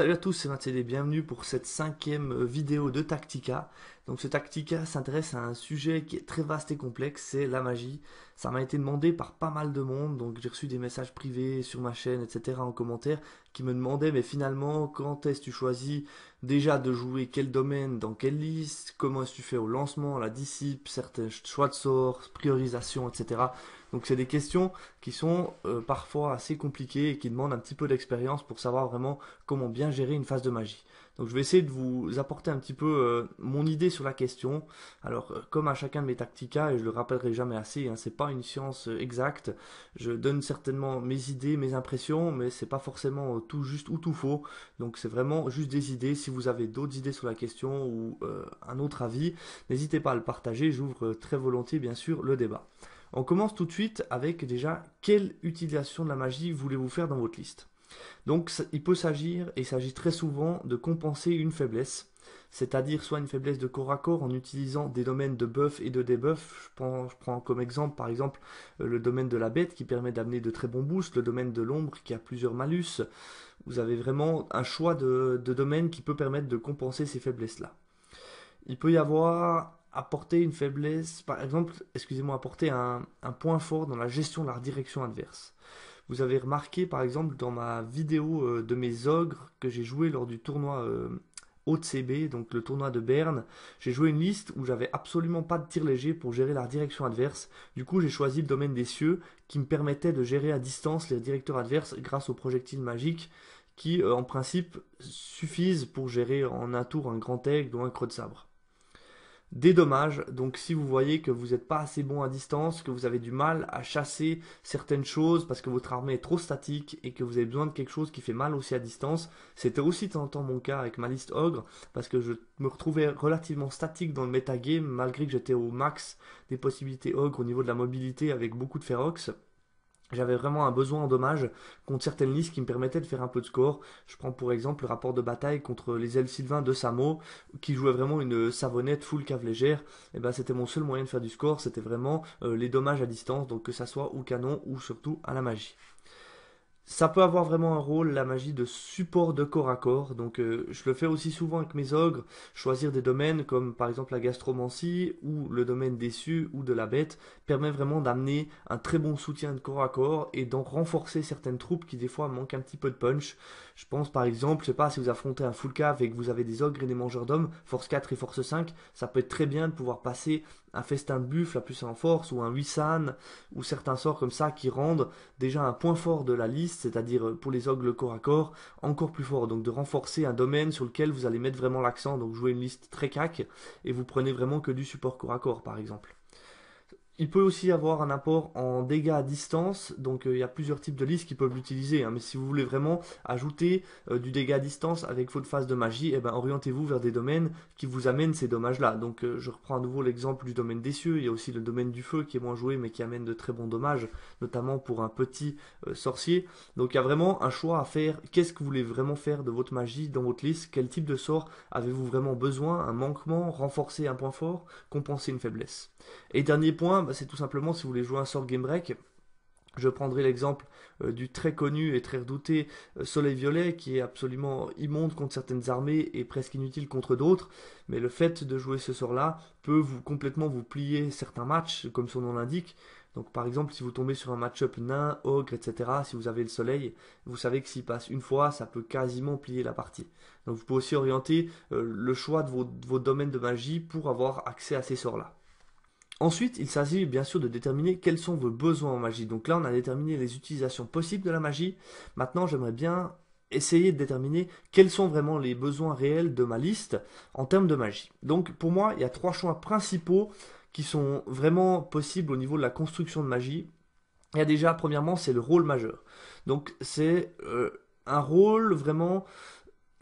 Salut à tous, c'est Mathé et bienvenue pour cette cinquième euh, vidéo de Tactica. Donc ce Tactica s'intéresse à un sujet qui est très vaste et complexe, c'est la magie. Ça m'a été demandé par pas mal de monde, donc j'ai reçu des messages privés sur ma chaîne, etc. en commentaire, qui me demandaient mais finalement quand est-ce que tu choisis déjà de jouer quel domaine, dans quelle liste, comment est-ce que tu fais au lancement, la dissipe, certains choix de sorts, priorisation, etc. Donc c'est des questions qui sont euh, parfois assez compliquées et qui demandent un petit peu d'expérience pour savoir vraiment comment bien gérer une phase de magie. Donc je vais essayer de vous apporter un petit peu euh, mon idée sur la question. Alors euh, comme à chacun de mes tacticas, et je le rappellerai jamais assez, hein, c'est pas une science exacte. Je donne certainement mes idées, mes impressions, mais c'est pas forcément tout juste ou tout faux. Donc c'est vraiment juste des idées. Si vous avez d'autres idées sur la question ou un autre avis, n'hésitez pas à le partager. J'ouvre très volontiers bien sûr le débat. On commence tout de suite avec déjà quelle utilisation de la magie voulez-vous faire dans votre liste. Donc il peut s'agir, et il s'agit très souvent, de compenser une faiblesse, c'est-à-dire soit une faiblesse de corps à corps en utilisant des domaines de buff et de debuff. Je prends, comme exemple par exemple euh, le domaine de la bête qui permet d'amener de très bons boosts, le domaine de l'ombre qui a plusieurs malus. Vous avez vraiment un choix de, de qui peut permettre de compenser ces faiblesses-là. Il peut y avoir apporter une faiblesse, par exemple, excusez-moi, apporter un, point fort dans la gestion de la redirection adverse. Vous avez remarqué par exemple dans ma vidéo euh, de mes ogres que j'ai joué lors du tournoi euh, OTCB, donc le tournoi de Berne, j'ai joué une liste où j'avais absolument pas de tir léger pour gérer la redirection adverse. Du coup, j'ai choisi le domaine des cieux qui me permettait de gérer à distance les directeurs adverses grâce aux projectiles magiques qui euh, en principe suffisent pour gérer en un tour un grand aigle ou un creux de sabre des dommages. Donc si vous voyez que vous n'êtes pas assez bon à distance, que vous avez du mal à chasser certaines choses parce que votre armée est trop statique et que vous avez besoin de quelque chose qui fait mal aussi à distance, c'était aussi temps mon cas avec ma liste ogre parce que je me retrouvais relativement statique dans le metagame malgré que j'étais au max des possibilités ogre au niveau de la mobilité avec beaucoup de Ferox. J'avais vraiment un besoin en dommage contre certaines listes qui me permettaient de faire un peu de score. Je prends pour exemple le rapport de bataille contre les ailes Sylvains de Samo, qui jouait vraiment une savonnette full cave légère. Et eh ben c'était mon seul moyen de faire du score, c'était vraiment euh, les dommages à distance, donc que ça soit au canon ou surtout à la magie. Ça peut avoir vraiment un rôle, la magie de support de corps à corps. Donc euh, je le fais aussi souvent avec mes ogres, choisir des domaines comme par exemple la gastromancie ou le domaine déçu ou de la bête permet vraiment d'amener un très bon soutien de corps à corps et d'en renforcer certaines troupes qui des fois manquent un petit peu de punch. Je pense par exemple, je sais pas, si vous affrontez un full cave et que vous avez des ogres et des mangeurs d'hommes, force 4 et force 5, ça peut être très bien de pouvoir passer un festin de buff la plus en force ou un san ou certains sorts comme ça qui rendent déjà un point fort de la liste, c'est-à-dire euh, pour les ogres le corps à corps, encore plus fort. Donc de renforcer un domaine sur lequel vous allez mettre vraiment l'accent, donc jouer une liste très cac et vous prenez vraiment que du support corps à corps par exemple. Il peut aussi avoir un apport en dégâts à distance, donc euh, il y a plusieurs types de listes qui peuvent l'utiliser, hein. mais si vous voulez vraiment ajouter euh, du dégât à distance avec votre phase de magie, eh ben, orientez-vous vers des domaines qui vous amènent ces dommages-là. Donc euh, je reprends à nouveau l'exemple du domaine des cieux, il y a aussi le domaine du feu qui est moins joué mais qui amène de très bons dommages, notamment pour un petit sorcier. Donc il y a vraiment un choix à faire, qu'est-ce que vous voulez vraiment faire de votre magie dans votre liste, quel type de sort avez-vous vraiment besoin, un manquement, renforcer un point fort, compenser une faiblesse. Et dernier point, bah, c'est tout simplement si vous voulez jouer un sort game break, je prendrai l'exemple euh, du très connu et très redouté euh, Soleil Violet qui est absolument immonde contre certaines armées et presque inutile contre d'autres. Mais le fait de jouer ce sort-là peut vous complètement vous plier certains matchs, comme son nom l'indique. Donc par exemple, si vous tombez sur un match-up nain, ogre, etc., si vous avez le soleil, vous savez que s'il passe une fois, ça peut quasiment plier la partie. Donc vous pouvez aussi orienter euh, le choix de vos domaines de magie pour avoir accès à ces sorts-là. Ensuite, il s'agit bien sûr de déterminer quels sont vos besoins en magie. Donc là, on a déterminé les utilisations possibles de la magie. Maintenant, j'aimerais bien essayer de déterminer quels sont vraiment les besoins réels de ma liste en termes de magie. Donc pour moi, il y a trois choix principaux qui sont vraiment possibles au niveau de la construction de magie. Il y a déjà, premièrement, c'est le rôle majeur. Donc c'est euh, un rôle vraiment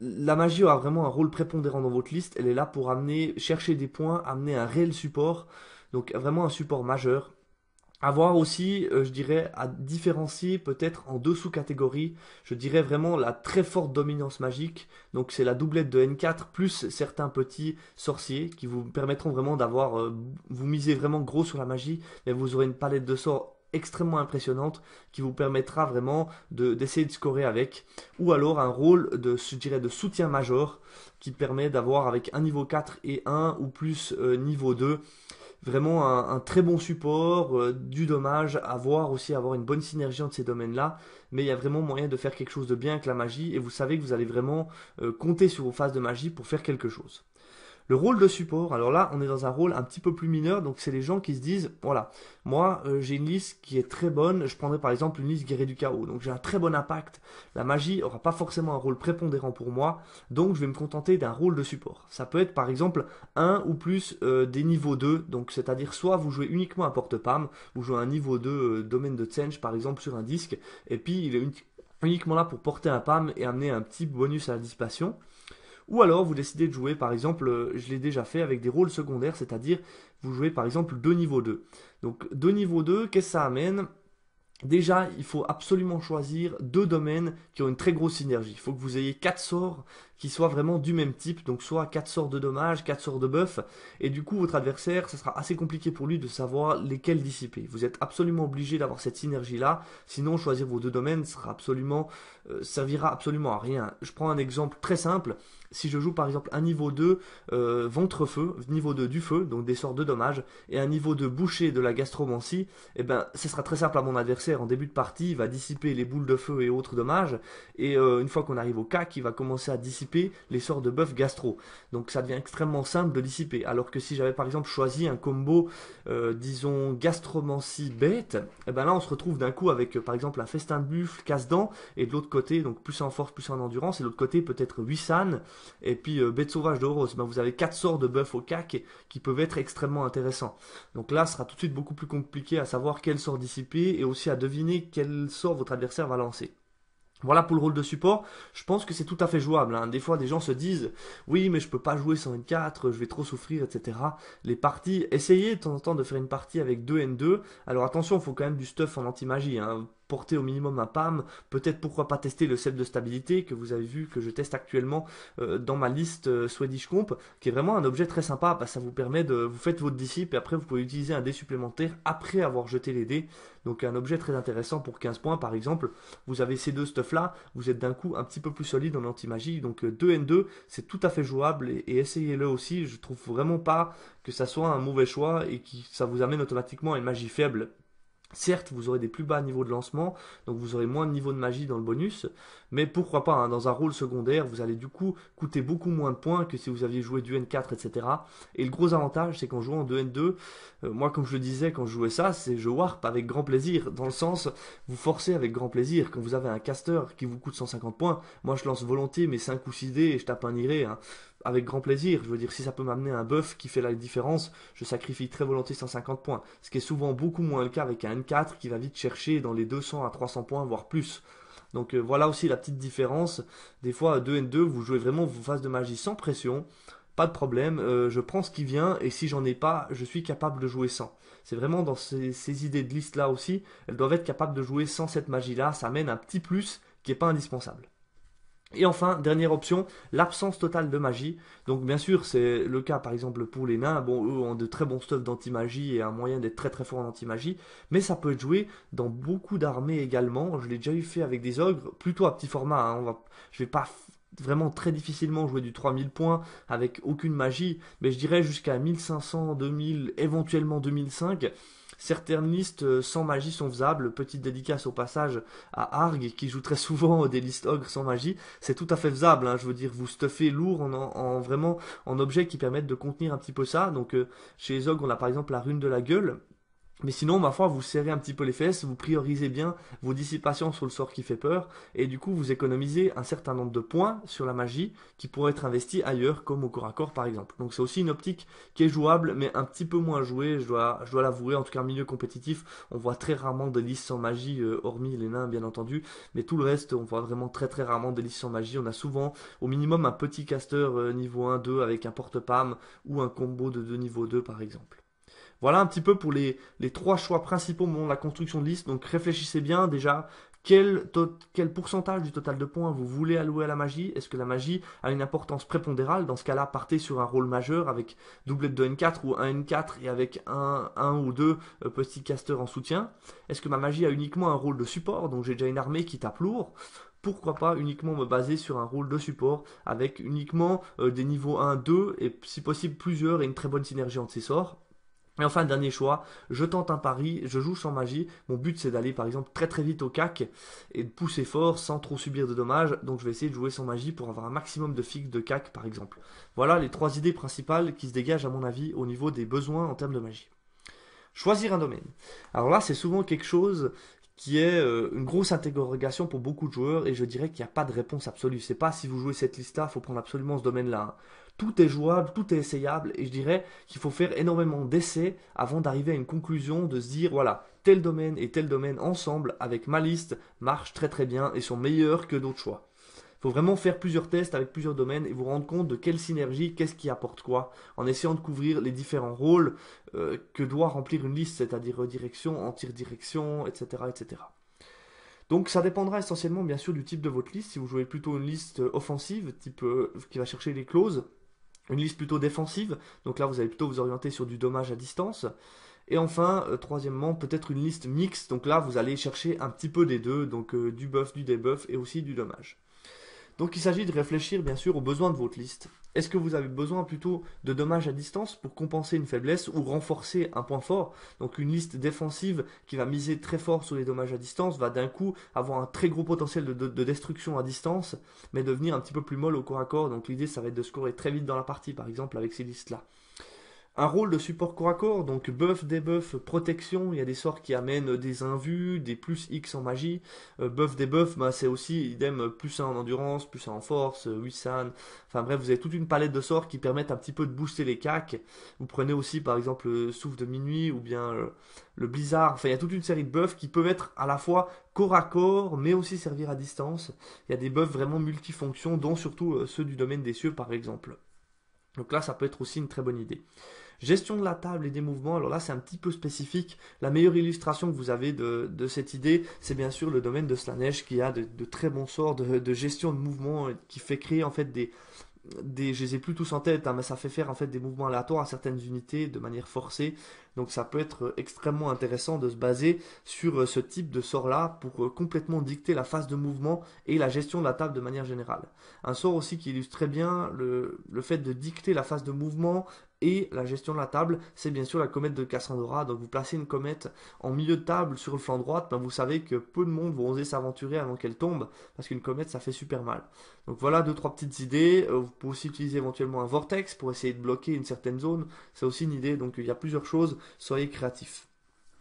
la magie aura vraiment un rôle prépondérant dans votre liste. Elle est là pour amener, chercher des points, amener un réel support donc vraiment un support majeur. Avoir aussi, euh, je dirais, à différencier peut-être en deux sous-catégories. Je dirais vraiment la très forte dominance magique. Donc c'est la doublette de N4 plus certains petits sorciers qui vous permettront vraiment d'avoir... Euh, vous misez vraiment gros sur la magie, mais vous aurez une palette de sorts extrêmement impressionnante qui vous permettra vraiment d'essayer de, scorer avec. Ou alors un rôle de, je dirais, de soutien majeur qui permet d'avoir avec un niveau 4 et 1 ou plus euh, niveau 2 vraiment un, un, très bon support, euh, du dommage, à voir aussi avoir une bonne synergie entre ces domaines-là. Mais il y a vraiment moyen de faire quelque chose de bien avec la magie et vous savez que vous allez vraiment euh, compter sur vos phases de magie pour faire quelque chose. Le rôle de support, alors là, on est dans un rôle un petit peu plus mineur, donc c'est les gens qui se disent, voilà, moi, euh, j'ai une liste qui est très bonne, je prendrais par exemple une liste guérée du chaos, donc j'ai un très bon impact. La magie aura pas forcément un rôle prépondérant pour moi, donc je vais me contenter d'un rôle de support. Ça peut être par exemple un ou plus euh, des niveaux 2, donc c'est-à-dire soit vous jouez uniquement un porte-pam, vous jouez un niveau 2 euh, domaine de change par exemple sur un disque, et puis il est uniquement là pour porter un PAM et amener un petit bonus à la dissipation. Ou alors vous décidez de jouer par exemple, euh, je l'ai déjà fait avec des rôles secondaires, c'est-à-dire vous jouez par exemple deux niveaux 2. Donc deux niveaux 2, qu'est-ce que ça amène Déjà, il faut absolument choisir deux domaines qui ont une très grosse synergie. Il faut que vous ayez quatre sorts qui soient vraiment du même type, donc soit quatre sorts de dommages, quatre sorts de buff, et du coup votre adversaire, ça sera assez compliqué pour lui de savoir lesquels dissiper. Vous êtes absolument obligé d'avoir cette synergie-là, sinon choisir vos deux domaines sera absolument euh, servira absolument à rien. Je prends un exemple très simple si je joue par exemple un niveau 2 euh, ventre-feu, niveau 2 du feu, donc des sorts de dommages, et un niveau de boucher de la gastromancie, eh ben, ce sera très simple à mon adversaire. En début de partie, il va dissiper les boules de feu et autres dommages, et euh, une fois qu'on arrive au cac, il va commencer à dissiper les sorts de bœuf gastro. Donc ça devient extrêmement simple de dissiper. Alors que si j'avais par exemple choisi un combo, euh, disons, gastromancie bête, eh ben là on se retrouve d'un coup avec euh, par exemple un festin de buffle, casse-dents, et de l'autre côté, donc plus en force, plus en endurance, et de l'autre côté peut-être 8 et puis euh, bête sauvage de rose, ben, vous avez quatre sorts de bœuf au cac qui peuvent être extrêmement intéressants. Donc là, ce sera tout de suite beaucoup plus compliqué à savoir quel sort dissiper et aussi à deviner quel sort votre adversaire va lancer. Voilà pour le rôle de support, je pense que c'est tout à fait jouable. Hein. Des fois, des gens se disent oui, mais je peux pas jouer sans 4 je vais trop souffrir, etc. Les parties, essayez de temps en temps de faire une partie avec 2 N2. Alors attention, il faut quand même du stuff en anti-magie. Hein porter au minimum un PAM, peut-être pourquoi pas tester le set de stabilité que vous avez vu que je teste actuellement euh, dans ma liste euh, Swedish Comp, qui est vraiment un objet très sympa, bah, ça vous permet de, vous faites votre disciple et après vous pouvez utiliser un dé supplémentaire après avoir jeté les dés, donc un objet très intéressant pour 15 points par exemple, vous avez ces deux stuff là, vous êtes d'un coup un petit peu plus solide en anti-magie, donc 2N2 euh, c'est tout à fait jouable et, essayez-le aussi, je trouve vraiment pas que ça soit un mauvais choix et que ça vous amène automatiquement à une magie faible Certes, vous aurez des plus bas niveaux de lancement, donc vous aurez moins de niveau de magie dans le bonus, mais pourquoi pas, hein, dans un rôle secondaire, vous allez du coup coûter beaucoup moins de points que si vous aviez joué du N4, etc. Et le gros avantage, c'est qu'en jouant 2 N2, euh, moi comme je le disais quand je jouais ça, c'est je warp avec grand plaisir, dans le sens, vous forcez avec grand plaisir, quand vous avez un caster qui vous coûte 150 points, moi je lance volontiers mes 5 ou 6 dés et je tape un iré, e, hein avec grand plaisir. Je veux dire, si ça peut m'amener un buff qui fait la différence, je sacrifie très volontiers 150 points. Ce qui est souvent beaucoup moins le cas avec un N4 qui va vite chercher dans les 200 à 300 points, voire plus. Donc euh, voilà aussi la petite différence. Des fois, 2N2, vous jouez vraiment vos phases de magie sans pression. Pas de problème, euh, je prends ce qui vient et si j'en ai pas, je suis capable de jouer sans. C'est vraiment dans ces, ces idées de liste là aussi, elles doivent être capables de jouer sans cette magie là, ça mène un petit plus qui n'est pas indispensable. Et enfin, dernière option, l'absence totale de magie. Donc bien sûr, c'est le cas par exemple pour les nains. Bon, eux ont de très bons stuff d'anti-magie et un moyen d'être très très fort en anti-magie. Mais ça peut être joué dans beaucoup d'armées également. Je l'ai déjà eu fait avec des ogres, plutôt à petit format. Hein. Je vais pas vraiment très difficilement jouer du 3000 points avec aucune magie. Mais je dirais jusqu'à 1500, 2000, éventuellement 2005. Certaines listes euh, sans magie sont faisables. Petite dédicace au passage à Arg qui joue très souvent des listes ogres sans magie. C'est tout à fait faisable. Hein. je veux dire, vous stuffez lourd en, en, vraiment en objets qui permettent de contenir un petit peu ça. Donc euh, chez les ogres, on a par exemple la rune de la gueule mais sinon, ma foi, vous serrez un petit peu les fesses, vous priorisez bien vos dissipations sur le sort qui fait peur, et du coup, vous économisez un certain nombre de points sur la magie qui pourraient être investis ailleurs, comme au corps à corps par exemple. Donc c'est aussi une optique qui est jouable, mais un petit peu moins jouée, je dois, je dois l'avouer, en tout cas, en milieu compétitif, on voit très rarement des listes sans magie, euh, hormis les nains bien entendu, mais tout le reste, on voit vraiment très très rarement des listes sans magie. On a souvent au minimum un petit caster euh, niveau 1-2 avec un porte-pam ou un combo de deux niveau 2 par exemple. Voilà un petit peu pour les, trois choix principaux au moment de la construction de liste. Donc réfléchissez bien déjà quel, pourcentage du total de points vous voulez allouer à la magie Est-ce que la magie a une importance prépondérale Dans ce cas-là, partez sur un rôle majeur avec doublette de N4 ou un N4 et avec un, ou deux euh, petits casters en soutien. Est-ce que ma magie a uniquement un rôle de support Donc j'ai déjà une armée qui tape lourd pourquoi pas uniquement me baser sur un rôle de support avec uniquement euh, des niveaux 1, 2 et si possible plusieurs et une très bonne synergie entre ces sorts. Et enfin, dernier choix, je tente un pari, je joue sans magie. Mon but, c'est d'aller par exemple très très vite au CAC et de pousser fort sans trop subir de dommages. Donc, je vais essayer de jouer sans magie pour avoir un maximum de fixes de CAC par exemple. Voilà les trois idées principales qui se dégagent, à mon avis, au niveau des besoins en termes de magie. Choisir un domaine. Alors là, c'est souvent quelque chose qui est euh, une grosse interrogation pour beaucoup de joueurs et je dirais qu'il n'y a pas de réponse absolue. C'est pas si vous jouez cette liste-là, faut prendre absolument ce domaine-là. Hein tout est jouable, tout est essayable, et je dirais qu'il faut faire énormément d'essais avant d'arriver à une conclusion, de se dire, voilà, tel domaine et tel domaine ensemble, avec ma liste, marche très très bien et sont meilleurs que d'autres choix. Il faut vraiment faire plusieurs tests avec plusieurs domaines et vous rendre compte de quelle synergie, qu'est-ce qui apporte quoi, en essayant de couvrir les différents rôles euh, que doit remplir une liste, c'est-à-dire redirection, anti-redirection, etc., etc. Donc ça dépendra essentiellement bien sûr du type de votre liste. Si vous jouez plutôt une liste offensive, type euh, qui va chercher les clauses, une liste plutôt défensive, donc là vous allez plutôt vous orienter sur du dommage à distance. Et enfin, euh, troisièmement, peut-être une liste mixte, donc là vous allez chercher un petit peu des deux, donc euh, du buff, du debuff et aussi du dommage. Donc il s'agit de réfléchir bien sûr aux besoins de votre liste. Est-ce que vous avez besoin plutôt de dommages à distance pour compenser une faiblesse ou renforcer un point fort Donc une liste défensive qui va miser très fort sur les dommages à distance va d'un coup avoir un très gros potentiel de, destruction à distance, mais devenir un petit peu plus molle au corps à corps. Donc l'idée, ça va être de scorer très vite dans la partie, par exemple, avec ces listes-là un rôle de support corps à corps, donc buff, debuff, protection, il y a des sorts qui amènent des invus, des plus X en magie, euh, buff, debuff, bah, c'est aussi idem, plus 1 en endurance, plus 1 en force, 8 euh, enfin bref, vous avez toute une palette de sorts qui permettent un petit peu de booster les cacs, vous prenez aussi par exemple le souffle de minuit ou bien euh, le blizzard, enfin il y a toute une série de buffs qui peuvent être à la fois corps à corps, mais aussi servir à distance, il y a des buffs vraiment multifonctions, dont surtout ceux du domaine des cieux par exemple. Donc là, ça peut être aussi une très bonne idée. Gestion de la table et des mouvements, alors là c'est un petit peu spécifique. La meilleure illustration que vous avez de, cette idée, c'est bien sûr le domaine de Slanesh qui a de, très bons sorts de, gestion de mouvements, qui fait créer en fait des... Des, je les ai plus tous en tête, hein, mais ça fait faire en fait des mouvements aléatoires à certaines unités de manière forcée. Donc ça peut être euh, extrêmement intéressant de se baser sur euh, ce type de sort-là pour euh, complètement dicter la phase de mouvement et la gestion de la table de manière générale. Un sort aussi qui illustre très bien le, le fait de dicter la phase de mouvement, et la gestion de la table, c'est bien sûr la comète de Cassandra. Donc vous placez une comète en milieu de table sur le flanc droit, ben, vous savez que peu de monde vont oser s'aventurer avant qu'elle tombe, parce qu'une comète ça fait super mal. Donc voilà deux trois petites idées. Euh, vous pouvez aussi utiliser éventuellement un vortex pour essayer de bloquer une certaine zone. C'est aussi une idée. Donc il y a plusieurs choses. Soyez créatifs.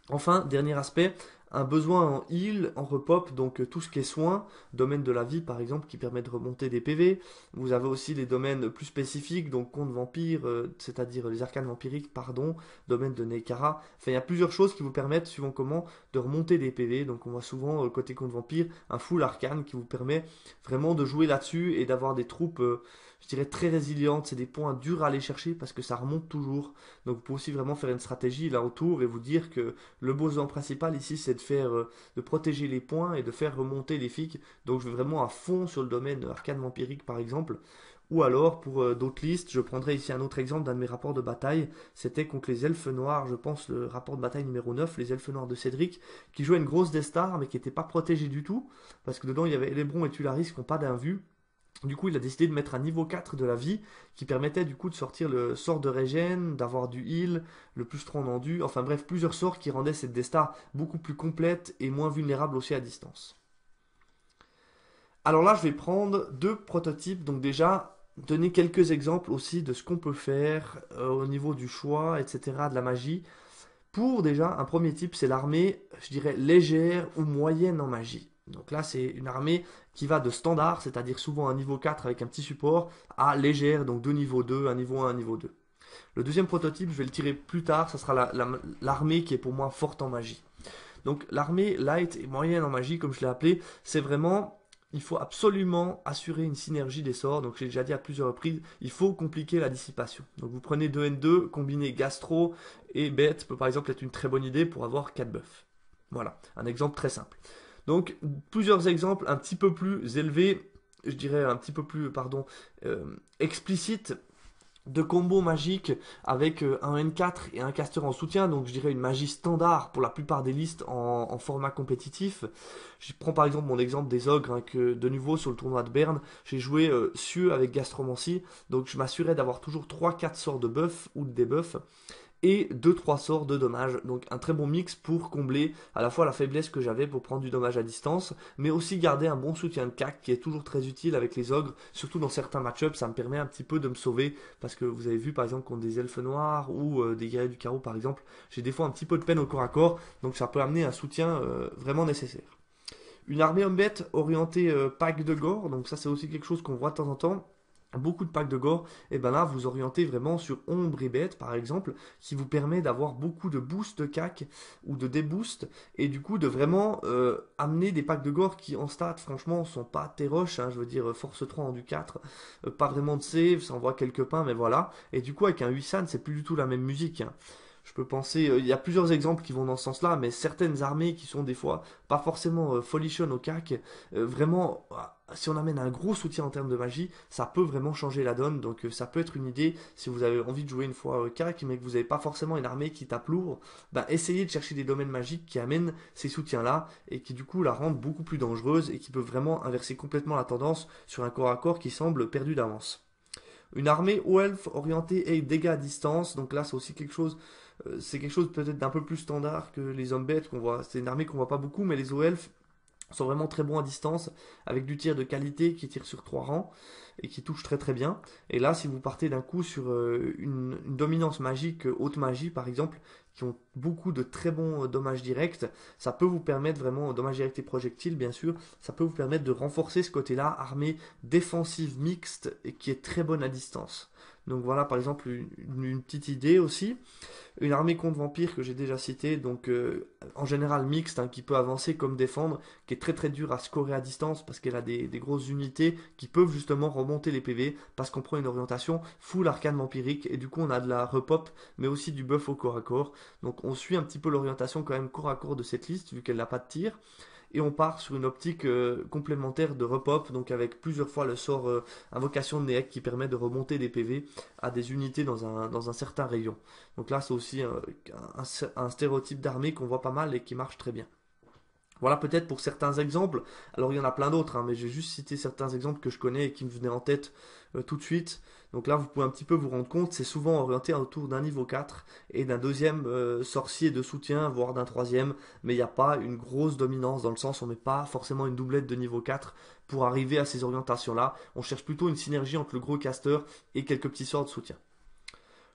Enfin, dernier aspect, un besoin en heal, en repop, donc euh, tout ce qui est soin, domaine de la vie par exemple qui permet de remonter des PV. Vous avez aussi les domaines plus spécifiques, donc compte vampire, euh, c'est-à-dire les arcanes vampiriques, pardon, domaine de Nekara. Enfin, il y a plusieurs choses qui vous permettent, suivant comment, de remonter des PV. Donc on voit souvent euh, côté compte vampire un full arcane qui vous permet vraiment de jouer là-dessus et d'avoir des troupes, je dirais, très résilientes. C'est des points durs à aller chercher parce que ça remonte toujours. Donc vous pouvez aussi vraiment faire une stratégie là autour et vous dire que le besoin principal ici c'est de faire, euh, de protéger les points et de faire remonter les fics. Donc je vais vraiment à fond sur le domaine arcane vampirique par exemple. Ou alors, pour euh, d'autres listes, je prendrai ici un autre exemple d'un de mes rapports de bataille. C'était contre les elfes noirs, je pense le rapport de bataille numéro 9, les elfes noirs de Cédric, qui jouaient une grosse Destar, mais qui n'était pas protégés du tout, parce que dedans il y avait Elebron et Tularis qui n'ont pas d'invue. Du coup, il a décidé de mettre un niveau 4 de la vie qui permettait du coup de sortir le sort de Régène, d'avoir du heal, le plus 3 en endu, enfin bref, plusieurs sorts qui rendaient cette Desta beaucoup plus complète et moins vulnérable aussi à distance. Alors là, je vais prendre deux prototypes, donc déjà donner quelques exemples aussi de ce qu'on peut faire euh, au niveau du choix, etc., de la magie. Pour déjà, un premier type, c'est l'armée, je dirais, légère ou moyenne en magie. Donc là, c'est une armée qui va de standard, c'est-à-dire souvent un niveau 4 avec un petit support, à légère, donc de niveau 2, un niveau 1, un niveau 2. Le deuxième prototype, je vais le tirer plus tard, ça sera l'armée qui est pour moi forte en magie. Donc l'armée light et moyenne en magie, comme je l'ai appelé, c'est vraiment, il faut absolument assurer une synergie des sorts. Donc j'ai déjà dit à plusieurs reprises, il faut compliquer la dissipation. Donc vous prenez 2N2, combinez gastro et bête peut par exemple être une très bonne idée pour avoir 4 buffs. Voilà, un exemple très simple. Donc plusieurs exemples un petit peu plus élevés, je dirais un petit peu plus, pardon, euh, explicites de combos magiques avec euh, un N4 et un caster en soutien, donc je dirais une magie standard pour la plupart des listes en, format compétitif. Je prends par exemple mon exemple des ogres, hein, que de nouveau sur le tournoi de Berne, j'ai joué Cieux euh, avec Gastromancy. donc je m'assurais d'avoir toujours 3-4 sorts de buff ou de debuff et 2-3 sorts de dommages. Donc un très bon mix pour combler à la fois la faiblesse que j'avais pour prendre du dommage à distance, mais aussi garder un bon soutien de CAC qui est toujours très utile avec les ogres, surtout dans certains match-ups, ça me permet un petit peu de me sauver, parce que vous avez vu par exemple contre des elfes noirs ou euh, des guerriers du carreau par exemple, j'ai des fois un petit peu de peine au corps à corps, donc ça peut amener un soutien euh, vraiment nécessaire. Une armée homme-bête orientée euh, pack de gore, donc ça c'est aussi quelque chose qu'on voit de temps en temps beaucoup de packs de gore, et eh ben là vous orientez vraiment sur ombre et bête par exemple, qui vous permet d'avoir beaucoup de boosts de cac ou de déboost, et du coup de vraiment euh, amener des packs de gore qui en stats franchement sont pas terroches, hein, je veux dire euh, force 3 en du 4, euh, pas vraiment de save, ça envoie quelques pains, mais voilà, et du coup avec un 8 c'est plus du tout la même musique. Hein. Je peux penser, euh, il y a plusieurs exemples qui vont dans ce sens-là, mais certaines armées qui sont des fois pas forcément euh, folichon au CAC, euh, vraiment, ah, si on amène un gros soutien en termes de magie, ça peut vraiment changer la donne. Donc ça peut être une idée si vous avez envie de jouer une fois CAC, mais que vous n'avez pas forcément une armée qui tape lourd, bah essayez de chercher des domaines magiques qui amènent ces soutiens-là et qui du coup la rendent beaucoup plus dangereuse et qui peuvent vraiment inverser complètement la tendance sur un corps à corps qui semble perdu d'avance une armée ou elf orientée et dégâts à distance. Donc là, c'est aussi quelque chose euh, c'est quelque chose peut-être d'un peu plus standard que les hommes bêtes qu'on voit. C'est une armée qu'on voit pas beaucoup, mais les elfes sont vraiment très bons à distance, avec du tir de qualité qui tire sur trois rangs et qui touche très très bien. Et là, si vous partez d'un coup sur euh, une, dominance magique, euh, haute magie par exemple, qui ont beaucoup de très bons dommages directs, ça peut vous permettre vraiment, dommages directs et projectiles bien sûr, ça peut vous permettre de renforcer ce côté-là, armée défensive mixte et qui est très bonne à distance. Donc voilà par exemple une, petite idée aussi. Une armée contre vampire que j'ai déjà citée, donc euh, en général mixte, hein, qui peut avancer comme défendre, qui est très très dure à scorer à distance parce qu'elle a des, des, grosses unités qui peuvent justement remonter les PV parce qu'on prend une orientation full arcane vampirique et du coup on a de la repop mais aussi du buff au corps à corps. Donc on suit un petit peu l'orientation quand même corps à corps de cette liste vu qu'elle n'a pas de tir et on part sur une optique euh, complémentaire de repop, donc avec plusieurs fois le sort euh, invocation de Neek qui permet de remonter des PV à des unités dans un, dans un certain rayon. Donc là, c'est aussi euh, un, stéréotype d'armée qu'on voit pas mal et qui marche très bien. Voilà peut-être pour certains exemples. Alors il y en a plein d'autres, hein, mais j'ai juste cité certains exemples que je connais et qui me venaient en tête tout de suite. Donc là, vous pouvez un petit peu vous rendre compte, c'est souvent orienté autour d'un niveau 4 et d'un deuxième euh, sorcier de soutien, voire d'un troisième, mais il n'y a pas une grosse dominance dans le sens, on met pas forcément une doublette de niveau 4 pour arriver à ces orientations-là. On cherche plutôt une synergie entre le gros caster et quelques petits sorts de soutien.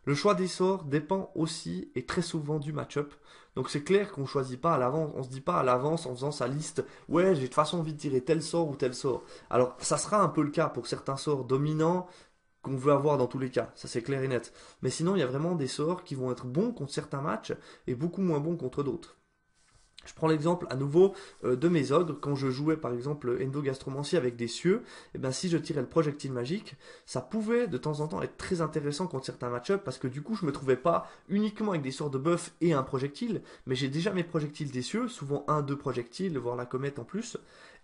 Le choix des sorts dépend aussi et très souvent du match-up. Donc c'est clair qu'on choisit pas à l'avance, on se dit pas à l'avance en faisant sa liste, ouais, j'ai de toute façon envie de tirer tel sort ou tel sort. Alors ça sera un peu le cas pour certains sorts dominants qu'on veut avoir dans tous les cas, ça c'est clair et net. Mais sinon, il y a vraiment des sorts qui vont être bons contre certains matchs et beaucoup moins bons contre d'autres. Je prends l'exemple à nouveau euh, de mes ogres. Quand je jouais par exemple Gastromancy avec des cieux, et eh ben, si je tirais le projectile magique, ça pouvait de temps en temps être très intéressant contre certains match parce que du coup je me trouvais pas uniquement avec des sorts de buff et un projectile, mais j'ai déjà mes projectiles des cieux, souvent un, deux projectiles, voire la comète en plus.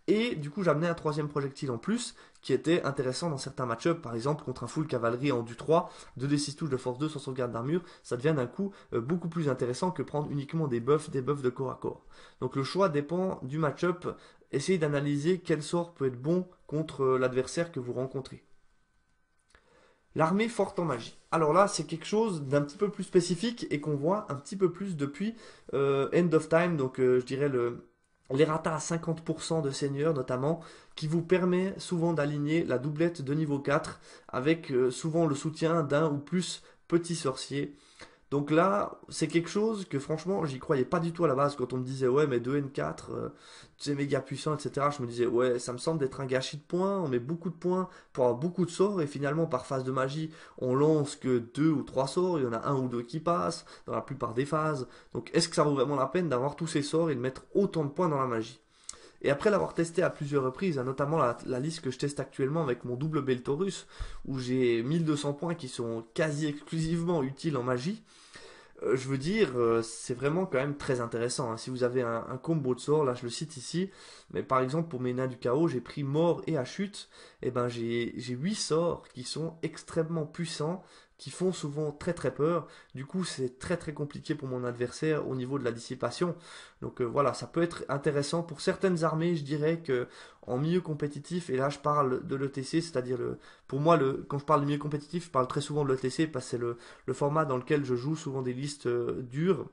Et du coup j'amenais un troisième projectile en plus qui était intéressant dans certains match ups par exemple contre un full cavalerie en du 3, 2 des 6 touches de force 2 sans sauvegarde d'armure, ça devient d'un coup euh, beaucoup plus intéressant que prendre uniquement des buffs, des buffs de corps à corps. Donc le choix dépend du match-up, essayez d'analyser quel sort peut être bon contre euh, l'adversaire que vous rencontrez. L'armée forte en magie. Alors là, c'est quelque chose d'un petit peu plus spécifique et qu'on voit un petit peu plus depuis euh, End of Time, donc je dirais le, les rata à 50% de seigneurs notamment, qui vous permet souvent d'aligner la doublette de niveau 4 avec euh, souvent le soutien d'un ou plus petits sorciers donc là, c'est quelque chose que franchement, j'y croyais pas du tout à la base. Quand on me disait, ouais, mais 2N4, euh, tu c'est méga puissant, etc., je me disais, ouais, ça me semble d'être un gâchis de points. On met beaucoup de points pour avoir beaucoup de sorts. Et finalement, par phase de magie, on lance que 2 ou 3 sorts. Il y en a un ou deux qui passent dans la plupart des phases. Donc est-ce que ça vaut vraiment la peine d'avoir tous ces sorts et de mettre autant de points dans la magie et après l'avoir testé à plusieurs reprises, hein, notamment la, liste que je teste actuellement avec mon double Beltorus, où j'ai 1200 points qui sont quasi exclusivement utiles en magie, euh, je veux dire, euh, c'est vraiment quand même très intéressant. Hein. Si vous avez un, combo de sorts, là je le cite ici, mais par exemple pour mes nains du chaos, j'ai pris mort et à chute, et ben j'ai 8 sorts qui sont extrêmement puissants qui font souvent très très peur. Du coup, c'est très très compliqué pour mon adversaire au niveau de la dissipation. Donc euh, voilà, ça peut être intéressant pour certaines armées, je dirais que en milieu compétitif, et là je parle de l'ETC, c'est-à-dire le, pour moi, le, quand je parle de milieu compétitif, je parle très souvent de l'ETC parce que c'est le, format dans lequel je joue souvent des listes euh, dures.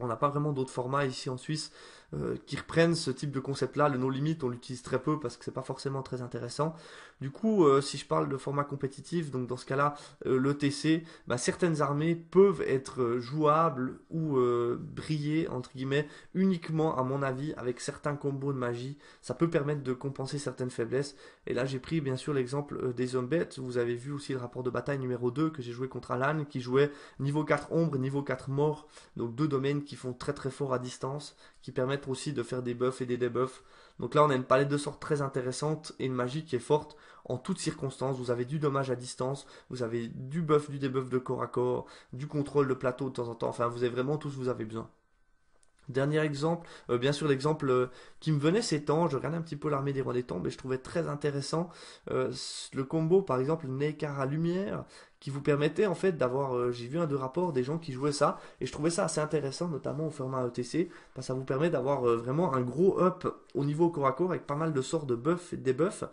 On n'a pas vraiment d'autres formats ici en Suisse euh, qui reprennent ce type de concept-là. Le no limit, on l'utilise très peu parce que c'est pas forcément très intéressant. Du coup, euh, si je parle de format compétitif, donc dans ce cas-là, euh, le TC, bah, certaines armées peuvent être euh, jouables ou briller, entre guillemets, uniquement, à mon avis, avec certains combos de magie. Ça peut permettre de compenser certaines faiblesses. Et là, j'ai pris, bien sûr, l'exemple des bêtes. Vous avez vu aussi le rapport de bataille numéro 2 que j'ai joué contre Alan, qui jouait niveau 4 ombre, niveau 4 mort. Donc deux domaines qui font très très fort à distance, qui permettent aussi de faire des buffs et des debuffs. Donc là, on a une palette de sorts très intéressante et une magie qui est forte en toutes circonstances. Vous avez du dommage à distance, vous avez du buff, du debuff de corps à corps, du contrôle de plateau de temps en temps. Enfin, vous avez vraiment tout ce que vous avez besoin. Dernier exemple, euh, bien sûr l'exemple euh, qui me venait ces temps, je regardais un petit peu l'armée des rois des temps, mais je trouvais très intéressant euh, le combo par exemple Nekar à lumière qui vous permettait en fait d'avoir, j'ai vu un de rapports des gens qui jouaient ça, et je trouvais ça assez intéressant notamment au format ETC, parce que ça vous permet d'avoir vraiment un gros up au niveau corps à corps avec pas mal de sorts de buffs et de debuffs.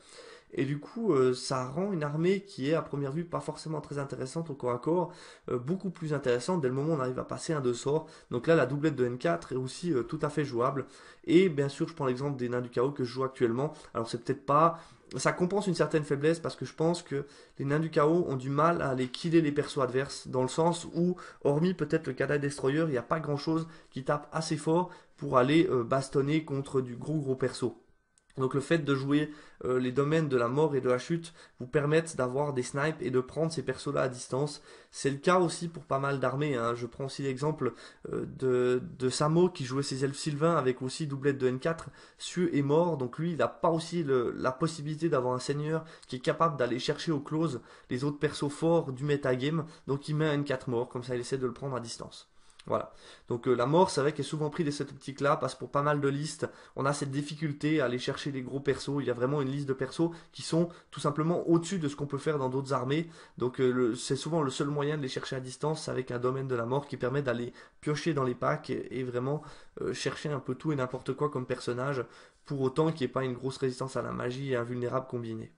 Et du coup, euh, ça rend une armée qui est à première vue pas forcément très intéressante au corps à corps, euh, beaucoup plus intéressante dès le moment où on arrive à passer un deux sorts. Donc là, la doublette de N4 est aussi euh, tout à fait jouable. Et bien sûr, je prends l'exemple des nains du chaos que je joue actuellement. Alors c'est peut-être pas... Ça compense une certaine faiblesse parce que je pense que les nains du chaos ont du mal à aller killer les persos adverses, dans le sens où, hormis peut-être le Kadai Destroyer, il n'y a pas grand-chose qui tape assez fort pour aller bastonner contre du gros gros perso. Donc le fait de jouer euh, les domaines de la mort et de la chute vous permettent d'avoir des snipes et de prendre ces persos-là à distance. C'est le cas aussi pour pas mal d'armées. Hein. Je prends aussi l'exemple euh, de, Samo qui jouait ses elfes sylvains avec aussi doublette de N4. cieux et mort, donc lui il n'a pas aussi la possibilité d'avoir un seigneur qui est capable d'aller chercher au close les autres persos forts du metagame. Donc il met un N4 mort, comme ça il essaie de le prendre à distance. Voilà. Donc euh, la mort, c'est vrai qu'elle est souvent prise de cette optique-là, parce que pour pas mal de listes. On a cette difficulté à aller chercher les gros persos. Il y a vraiment une liste de persos qui sont tout simplement au-dessus de ce qu'on peut faire dans d'autres armées. Donc euh, c'est souvent le seul moyen de les chercher à distance avec un domaine de la mort qui permet d'aller piocher dans les packs et, vraiment euh, chercher un peu tout et n'importe quoi comme personnage, pour autant qu'il n'y ait pas une grosse résistance à la magie et invulnérable combiné.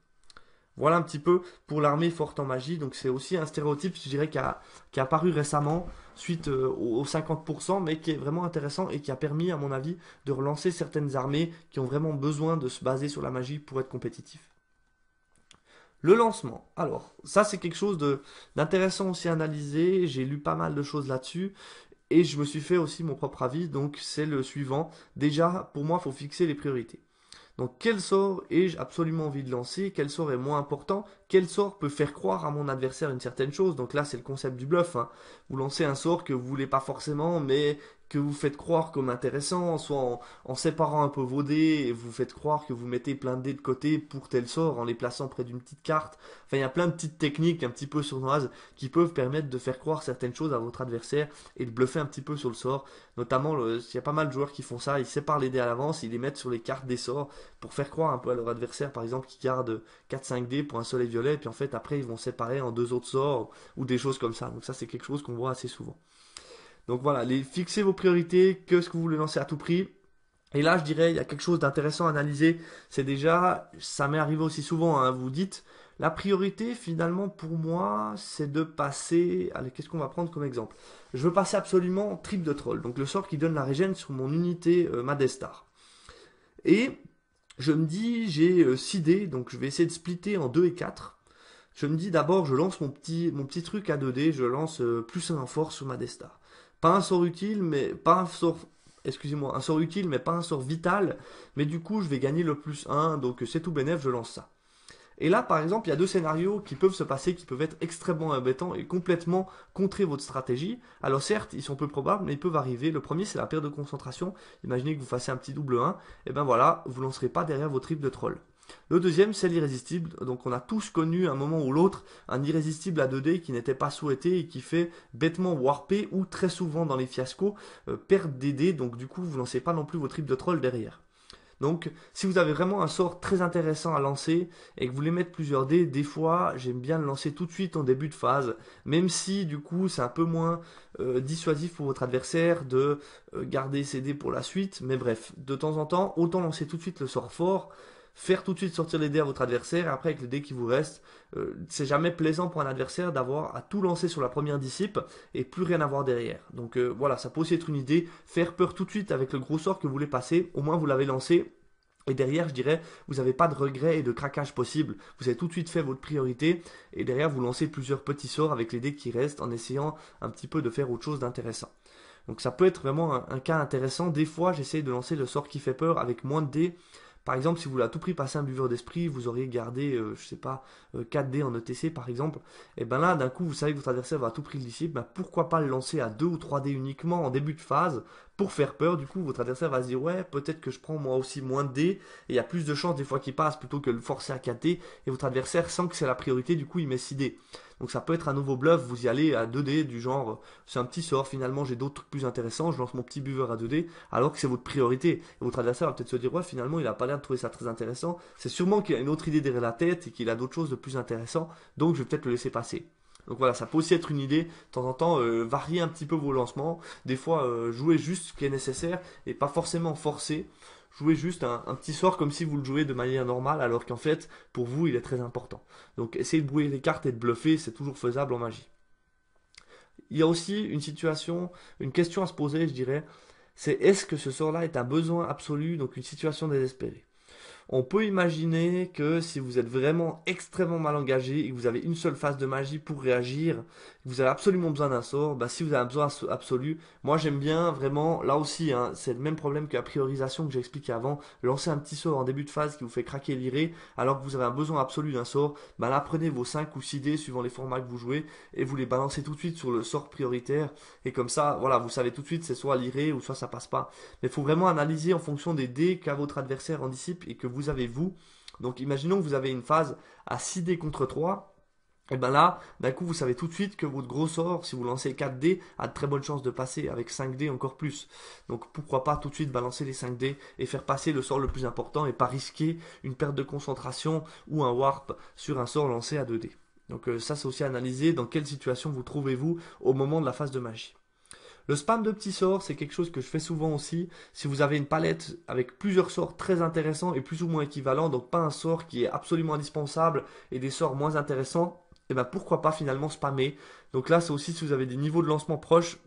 Voilà un petit peu pour l'armée forte en magie. Donc c'est aussi un stéréotype, je dirais, qui a, apparu récemment suite euh, aux 50%, mais qui est vraiment intéressant et qui a permis, à mon avis, de relancer certaines armées qui ont vraiment besoin de se baser sur la magie pour être compétitifs. Le lancement. Alors, ça c'est quelque chose d'intéressant aussi à analyser. J'ai lu pas mal de choses là-dessus. Et je me suis fait aussi mon propre avis, donc c'est le suivant. Déjà, pour moi, il faut fixer les priorités. Donc quel sort ai-je absolument envie de lancer Quel sort est moins important Quel sort peut faire croire à mon adversaire une certaine chose Donc là c'est le concept du bluff. Hein. Vous lancez un sort que vous voulez pas forcément mais que vous faites croire comme intéressant, soit en, séparant un peu vos dés, et vous faites croire que vous mettez plein de dés de côté pour tel sort, en les plaçant près d'une petite carte. Enfin, il y a plein de petites techniques un petit peu sournoises qui peuvent permettre de faire croire certaines choses à votre adversaire et de bluffer un petit peu sur le sort. Notamment, il y a pas mal de joueurs qui font ça, ils séparent les dés à l'avance, ils les mettent sur les cartes des sorts pour faire croire un peu à leur adversaire, par exemple, qui garde 4-5 dés pour un soleil violet, puis en fait, après, ils vont séparer en deux autres sorts ou des choses comme ça. Donc ça, c'est quelque chose qu'on voit assez souvent. Donc voilà, les, fixez vos priorités, que ce que vous voulez lancer à tout prix. Et là, je dirais, il y a quelque chose d'intéressant à analyser. C'est déjà, ça m'est arrivé aussi souvent, hein, vous dites, la priorité finalement pour moi, c'est de passer. Allez, qu'est-ce qu'on va prendre comme exemple Je veux passer absolument trip de troll, donc le sort qui donne la régène sur mon unité ma euh, Madestar. Et je me dis, j'ai 6 euh, dés, donc je vais essayer de splitter en 2 et 4. Je me dis d'abord, je lance mon petit, mon petit truc à 2 dés, je lance euh, plus un en force sur Madestar pas un sort utile, mais pas un sort excusez-moi, un sort utile, mais pas un sort vital. Mais du coup, je vais gagner le plus 1, donc c'est tout bénef, je lance ça. Et là, par exemple, il y a deux scénarios qui peuvent se passer, qui peuvent être extrêmement embêtants et complètement contrer votre stratégie. Alors certes, ils sont peu probables, mais ils peuvent arriver. Le premier, c'est la perte de concentration. Imaginez que vous fassiez un petit double 1, et eh ben voilà, vous lancerez pas derrière vos tripes de troll. Le deuxième, c'est l'irrésistible. Donc on a tous connu un moment ou l'autre un irrésistible à 2D qui n'était pas souhaité et qui fait bêtement warper ou très souvent dans les fiascos euh, perdre des dés. Donc du coup, vous ne lancez pas non plus vos tripes de troll derrière. Donc, si vous avez vraiment un sort très intéressant à lancer et que vous voulez mettre plusieurs dés, des fois, j'aime bien le lancer tout de suite en début de phase, même si du coup, c'est un peu moins euh, dissuasif pour votre adversaire de euh, garder ses dés pour la suite. Mais bref, de temps en temps, autant lancer tout de suite le sort fort faire tout de suite sortir les dés à votre adversaire, et après avec les dés qui vous restent, euh, c'est jamais plaisant pour un adversaire d'avoir à tout lancer sur la première disciple et plus rien avoir derrière. Donc euh, voilà, ça peut aussi être une idée, faire peur tout de suite avec le gros sort que vous voulez passer, au moins vous l'avez lancé, et derrière, je dirais, vous n'avez pas de regrets et de craquage possible. Vous avez tout de suite fait votre priorité. Et derrière, vous lancez plusieurs petits sorts avec les dés qui restent en essayant un petit peu de faire autre chose d'intéressant. Donc ça peut être vraiment un, cas intéressant. Des fois, j'essaye de lancer le sort qui fait peur avec moins de dés par exemple, si vous voulez à tout prix passer un buveur d'esprit, vous auriez gardé, euh, je ne sais pas, 4D euh, en ETC par exemple, et eh ben là, d'un coup, vous savez que votre adversaire va à tout prix le disciple, bah, pourquoi pas le lancer à 2 ou 3D uniquement en début de phase pour faire peur. Du coup, votre adversaire va se dire ouais, peut-être que je prends moi aussi moins de dés et il y a plus de chances des fois qu'il passe plutôt que le forcer à dés et votre adversaire sent que c'est la priorité, du coup il met 6 dés. Donc ça peut être un nouveau bluff, vous y allez à 2 dés du genre euh, c'est un petit sort finalement, j'ai d'autres trucs plus intéressants, je lance mon petit buveur à 2 dés alors que c'est votre priorité. Et votre adversaire va peut-être se dire ouais, finalement il a pas l'air de trouver ça très intéressant, c'est sûrement qu'il a une autre idée derrière la tête et qu'il a d'autres choses de plus intéressant, donc je vais peut-être le laisser passer. Donc voilà, ça peut aussi être une idée, de temps en temps, euh, varier un petit peu vos lancements, des fois euh, jouer juste ce qui est nécessaire et pas forcément forcer. Jouer juste un, petit sort comme si vous le jouez de manière normale, alors qu'en fait, pour vous, il est très important. Donc essayez de brouiller les cartes et de bluffer, c'est toujours faisable en magie. Il y a aussi une situation, une question à se poser, je dirais, c'est est-ce que ce sort-là est un besoin absolu, donc une situation désespérée on peut imaginer que si vous êtes vraiment extrêmement mal engagé et que vous avez une seule phase de magie pour réagir vous avez absolument besoin d'un sort, bah, si vous avez un besoin absolu, moi j'aime bien vraiment, là aussi, hein, c'est le même problème que la priorisation que j'expliquais avant, lancer un petit sort en début de phase qui vous fait craquer l'irée, alors que vous avez un besoin absolu d'un sort, bah là prenez vos 5 ou 6 dés suivant les formats que vous jouez, et vous les balancez tout de suite sur le sort prioritaire, et comme ça, voilà, vous savez tout de suite, c'est soit l'iré ou soit ça passe pas. Mais il faut vraiment analyser en fonction des dés qu'a votre adversaire en anticipe et que vous avez vous. Donc imaginons que vous avez une phase à 6 dés contre 3, et eh bien là, d'un coup, vous savez tout de suite que votre gros sort, si vous lancez 4D, a de très bonnes chances de passer, avec 5D encore plus. Donc pourquoi pas tout de suite balancer les 5D et faire passer le sort le plus important et pas risquer une perte de concentration ou un warp sur un sort lancé à 2D. Donc euh, ça, c'est aussi analyser dans quelle situation vous trouvez-vous au moment de la phase de magie. Le spam de petits sorts, c'est quelque chose que je fais souvent aussi. Si vous avez une palette avec plusieurs sorts très intéressants et plus ou moins équivalents, donc pas un sort qui est absolument indispensable et des sorts moins intéressants, et eh bah ben, pourquoi pas finalement spammer. Donc là, c'est aussi si vous avez des niveaux de lancement proches,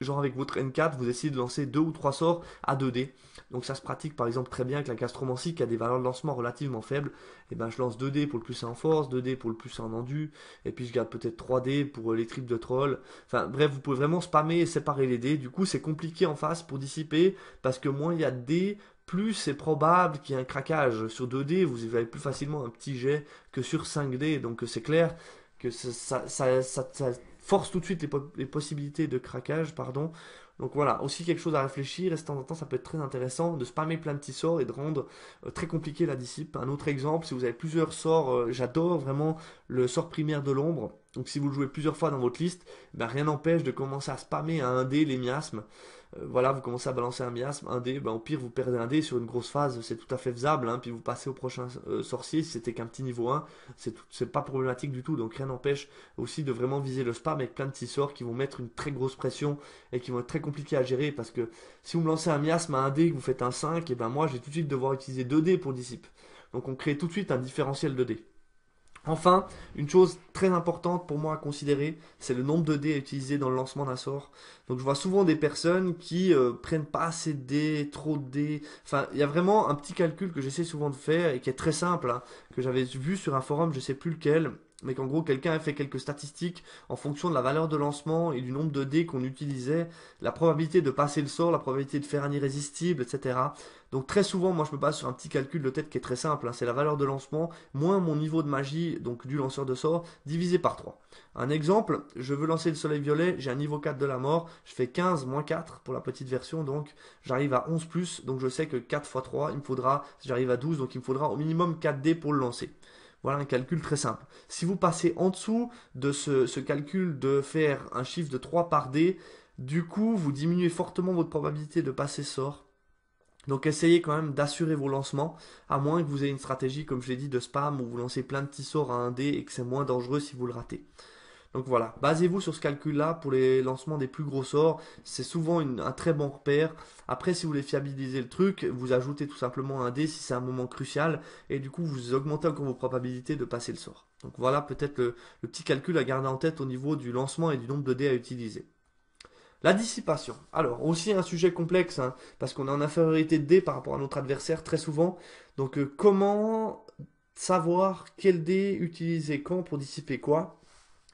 genre avec votre N4, vous essayez de lancer deux ou trois sorts à 2D. Donc ça se pratique par exemple très bien avec la castromancie qui a des valeurs de lancement relativement faibles. Et eh ben je lance 2D pour le plus en force, 2D pour le plus en endu, et puis je garde peut-être 3D pour euh, les tripes de troll. Enfin bref, vous pouvez vraiment spammer et séparer les dés. Du coup c'est compliqué en face pour dissiper parce que moins il y a de dés, plus c'est probable qu'il y ait un craquage. Sur 2D, vous avez plus facilement un petit jet que sur 5D, donc c'est clair que ça, force tout de suite les, possibilités de craquage, pardon. Donc voilà, aussi quelque chose à réfléchir, et de temps en temps, ça peut être très intéressant de spammer plein de petits sorts et de rendre euh, très compliqué la disciple. Un autre exemple, si vous avez plusieurs sorts, euh, j'adore vraiment le sort primaire de l'ombre. Donc si vous le jouez plusieurs fois dans votre liste, ben, rien n'empêche de commencer à spammer à un dé les miasmes. Euh, voilà, vous commencez à balancer un miasme, un dé, ben, au pire vous perdez un dé sur une grosse phase, c'est tout à fait faisable, hein, puis vous passez au prochain euh, sorcier, si c'était qu'un petit niveau 1, c'est pas problématique du tout, donc rien n'empêche aussi de vraiment viser le spam avec plein de petits sorts qui vont mettre une très grosse pression et qui vont être très compliqués à gérer, parce que si vous me lancez un miasme à un dé que vous faites un 5, et ben moi j'ai tout de suite devoir utiliser 2 dés pour dissipe, Donc on crée tout de suite un différentiel de dés. Enfin, une chose très importante pour moi à considérer, c'est le nombre de dés à utiliser dans le lancement d'un sort. Donc je vois souvent des personnes qui euh, prennent pas assez de dés, trop de dés. Enfin, il y a vraiment un petit calcul que j'essaie souvent de faire et qui est très simple, hein, que j'avais vu sur un forum, je ne sais plus lequel, mais qu'en gros quelqu'un a fait quelques statistiques en fonction de la valeur de lancement et du nombre de dés qu'on utilisait, la probabilité de passer le sort, la probabilité de faire un irrésistible, etc. Donc très souvent, moi je me base sur un petit calcul de tête qui est très simple, hein. c'est la valeur de lancement moins mon niveau de magie, donc du lanceur de sort, divisé par 3. Un exemple, je veux lancer le soleil violet, j'ai un niveau 4 de la mort, je fais 15 moins 4 pour la petite version, donc j'arrive à 11 plus, donc je sais que 4 x 3, il me faudra, j'arrive à 12, donc il me faudra au minimum 4 dés pour le lancer. Voilà un calcul très simple. Si vous passez en dessous de ce, calcul de faire un chiffre de 3 par D, du coup, vous diminuez fortement votre probabilité de passer sort. Donc essayez quand même d'assurer vos lancements, à moins que vous ayez une stratégie, comme je l'ai dit, de spam, où vous lancez plein de petits sorts à un dé et que c'est moins dangereux si vous le ratez. Donc voilà, basez-vous sur ce calcul-là pour les lancements des plus gros sorts. C'est souvent un très bon repère. Après, si vous voulez fiabiliser le truc, vous ajoutez tout simplement un dé si c'est un moment crucial. Et du coup, vous augmentez encore vos probabilités de passer le sort. Donc voilà peut-être le, petit calcul à garder en tête au niveau du lancement et du nombre de dés à utiliser. La dissipation. Alors, aussi un sujet complexe, hein, parce qu'on est en infériorité de dés par rapport à notre adversaire très souvent. Donc, euh, comment savoir quel dé utiliser quand pour dissiper quoi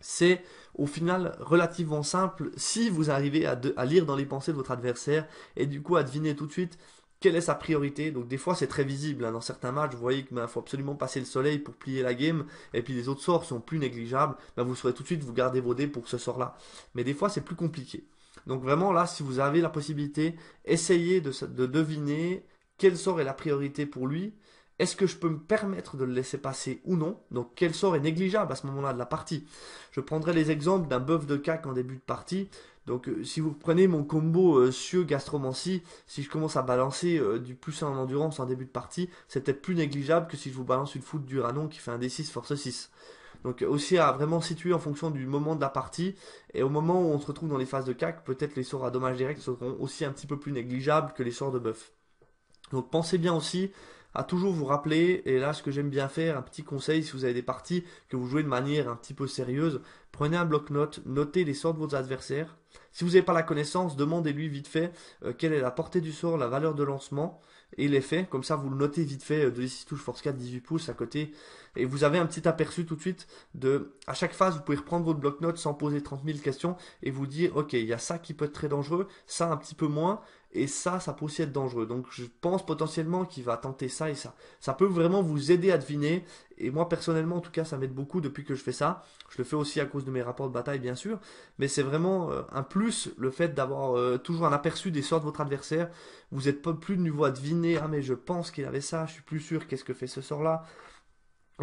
c'est au final relativement simple si vous arrivez à, lire dans les pensées de votre adversaire et du coup à deviner tout de suite quelle est sa priorité. Donc des fois c'est très visible. Hein. Dans certains matchs, vous voyez qu'il ben, faut absolument passer le soleil pour plier la game et puis les autres sorts sont plus négligeables. Ben, vous saurez tout de suite vous garder vos dés pour ce sort-là. Mais des fois c'est plus compliqué. Donc vraiment là, si vous avez la possibilité, essayez de, de deviner quel sort est la priorité pour lui est-ce que je peux me permettre de le laisser passer ou non Donc quel sort est négligeable à ce moment-là de la partie Je prendrai les exemples d'un buff de cac en début de partie. Donc euh, si vous prenez mon combo Cieux euh, Gastromancie, si je commence à balancer euh, du plus en endurance en début de partie, c'est peut-être plus négligeable que si je vous balance une du ranon qui fait un D6 force 6. Donc aussi à vraiment situer en fonction du moment de la partie et au moment où on se retrouve dans les phases de CAC, peut-être les sorts à dommages directs seront aussi un petit peu plus négligeables que les sorts de buff. Donc pensez bien aussi à toujours vous rappeler, et là ce que j'aime bien faire, un petit conseil si vous avez des parties que vous jouez de manière un petit peu sérieuse, prenez un bloc-notes, notez les sorts de vos adversaires. Si vous n'avez pas la connaissance, demandez-lui vite fait euh, quelle est la portée du sort, la valeur de lancement et l'effet. Comme ça, vous le notez vite fait euh, de l'ici touches force 4, 18 pouces à côté. Et vous avez un petit aperçu tout de suite de, à chaque phase, vous pouvez reprendre votre bloc-notes sans poser 30 000 questions et vous dire, OK, il y a ça qui peut être très dangereux, ça un petit peu moins. Et ça, ça peut aussi être dangereux. Donc je pense potentiellement qu'il va tenter ça et ça. Ça peut vraiment vous aider à deviner. Et moi personnellement, en tout cas, ça m'aide beaucoup depuis que je fais ça. Je le fais aussi à cause de mes rapports de bataille, bien sûr. Mais c'est vraiment euh, un plus le fait d'avoir euh, toujours un aperçu des sorts de votre adversaire. Vous n'êtes pas plus de niveau à deviner. Ah mais je pense qu'il avait ça, je suis plus sûr, qu'est-ce que fait ce sort-là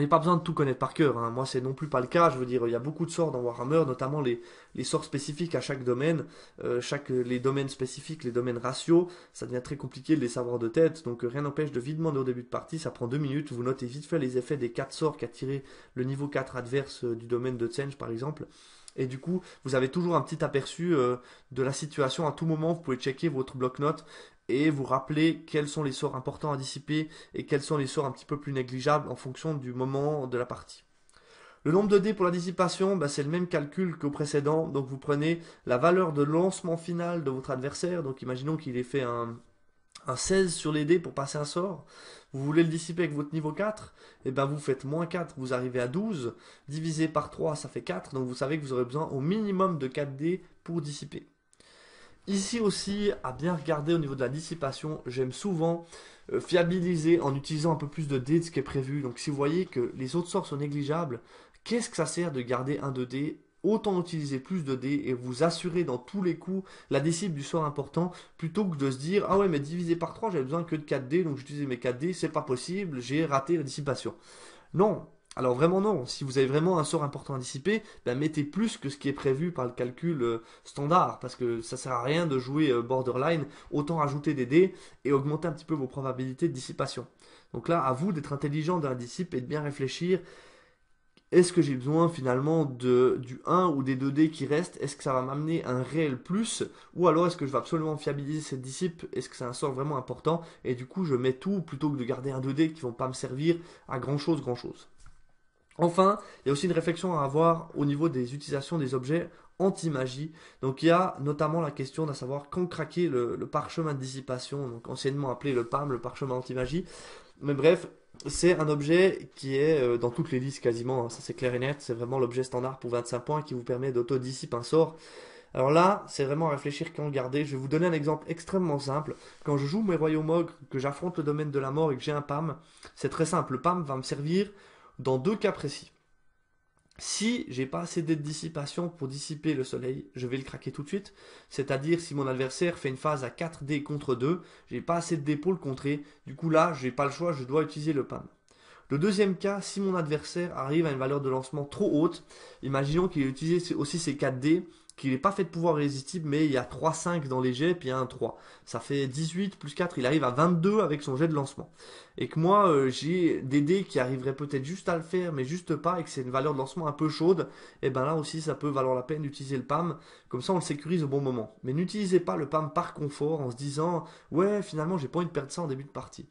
n'a pas besoin de tout connaître par cœur. Hein. Moi, c'est non plus pas le cas. Je veux dire, il y a beaucoup de sorts dans Warhammer, notamment les, sorts spécifiques à chaque domaine, euh, chaque les domaines spécifiques, les domaines ratios. Ça devient très compliqué de les savoir de tête. Donc, rien n'empêche de vite demander au début de partie. Ça prend deux minutes. Vous notez vite fait les effets des quatre sorts qu'a tiré le niveau 4 adverse euh, du domaine de Tsenj par exemple. Et du coup, vous avez toujours un petit aperçu euh, de la situation. À tout moment, vous pouvez checker votre bloc-notes et vous rappelez quels sont les sorts importants à dissiper et quels sont les sorts un petit peu plus négligeables en fonction du moment de la partie. Le nombre de dés pour la dissipation, bah, c'est le même calcul qu'au précédent. Donc vous prenez la valeur de lancement final de votre adversaire. Donc imaginons qu'il ait fait un, un 16 sur les dés pour passer un sort, vous voulez le dissiper avec votre niveau 4, et bien vous faites moins 4, vous arrivez à 12, divisé par 3 ça fait 4, donc vous savez que vous aurez besoin au minimum de 4 dés pour dissiper. Ici aussi, à bien regarder au niveau de la dissipation, j'aime souvent euh, fiabiliser en utilisant un peu plus de dés de ce qui est prévu. Donc si vous voyez que les autres sorts sont négligeables, qu'est-ce que ça sert de garder un 2D Autant utiliser plus de dés et vous assurer dans tous les coups la décible du sort important plutôt que de se dire Ah ouais, mais divisé par 3, j'avais besoin que de 4 dés, donc j'utilisais mes 4 dés, c'est pas possible, j'ai raté la dissipation. Non, alors vraiment non, si vous avez vraiment un sort important à dissiper, ben mettez plus que ce qui est prévu par le calcul euh, standard, parce que ça sert à rien de jouer euh, borderline, autant ajouter des dés et augmenter un petit peu vos probabilités de dissipation. Donc là, à vous d'être intelligent dans la et de bien réfléchir, est-ce que j'ai besoin finalement de, du 1 ou des 2 dés qui restent Est-ce que ça va m'amener un réel plus Ou alors est-ce que je vais absolument fiabiliser cette dissipe Est-ce que c'est un sort vraiment important Et du coup, je mets tout plutôt que de garder un 2 dés qui vont pas me servir à grand chose, grand chose. Enfin, il y a aussi une réflexion à avoir au niveau des utilisations des objets anti-magie. Donc il y a notamment la question de savoir quand craquer le, parchemin de dissipation, donc anciennement appelé le PAM, le parchemin anti-magie. Mais bref, c'est un objet qui est euh, dans toutes les listes quasiment, hein, ça c'est clair et net, c'est vraiment l'objet standard pour 25 points qui vous permet dauto d'auto-dissiper un sort. Alors là, c'est vraiment à réfléchir quand garder. Je vais vous donner un exemple extrêmement simple. Quand je joue mes royaumes ogres, que j'affronte le domaine de la mort et que j'ai un PAM, c'est très simple. Le PAM va me servir dans deux cas précis. Si j'ai pas assez de dissipation pour dissiper le soleil, je vais le craquer tout de suite. C'est-à-dire si mon adversaire fait une phase à 4D contre 2, j'ai pas assez de dés pour le contrer. Du coup là, je n'ai pas le choix, je dois utiliser le PAM. Le deuxième cas, si mon adversaire arrive à une valeur de lancement trop haute, imaginons qu'il ait utilisé aussi ses 4D qu'il n'est pas fait de pouvoir résistible, mais il y a 3-5 dans les jets, puis il y a un 3. Ça fait 18 plus 4, il arrive à 22 avec son jet de lancement. Et que moi, euh, j'ai des dés qui arriveraient peut-être juste à le faire, mais juste pas, et que c'est une valeur de lancement un peu chaude, et eh ben là aussi, ça peut valoir la peine d'utiliser le PAM, comme ça on le sécurise au bon moment. Mais n'utilisez pas le PAM par confort en se disant, ouais, finalement, j'ai pas envie de perdre ça en début de partie.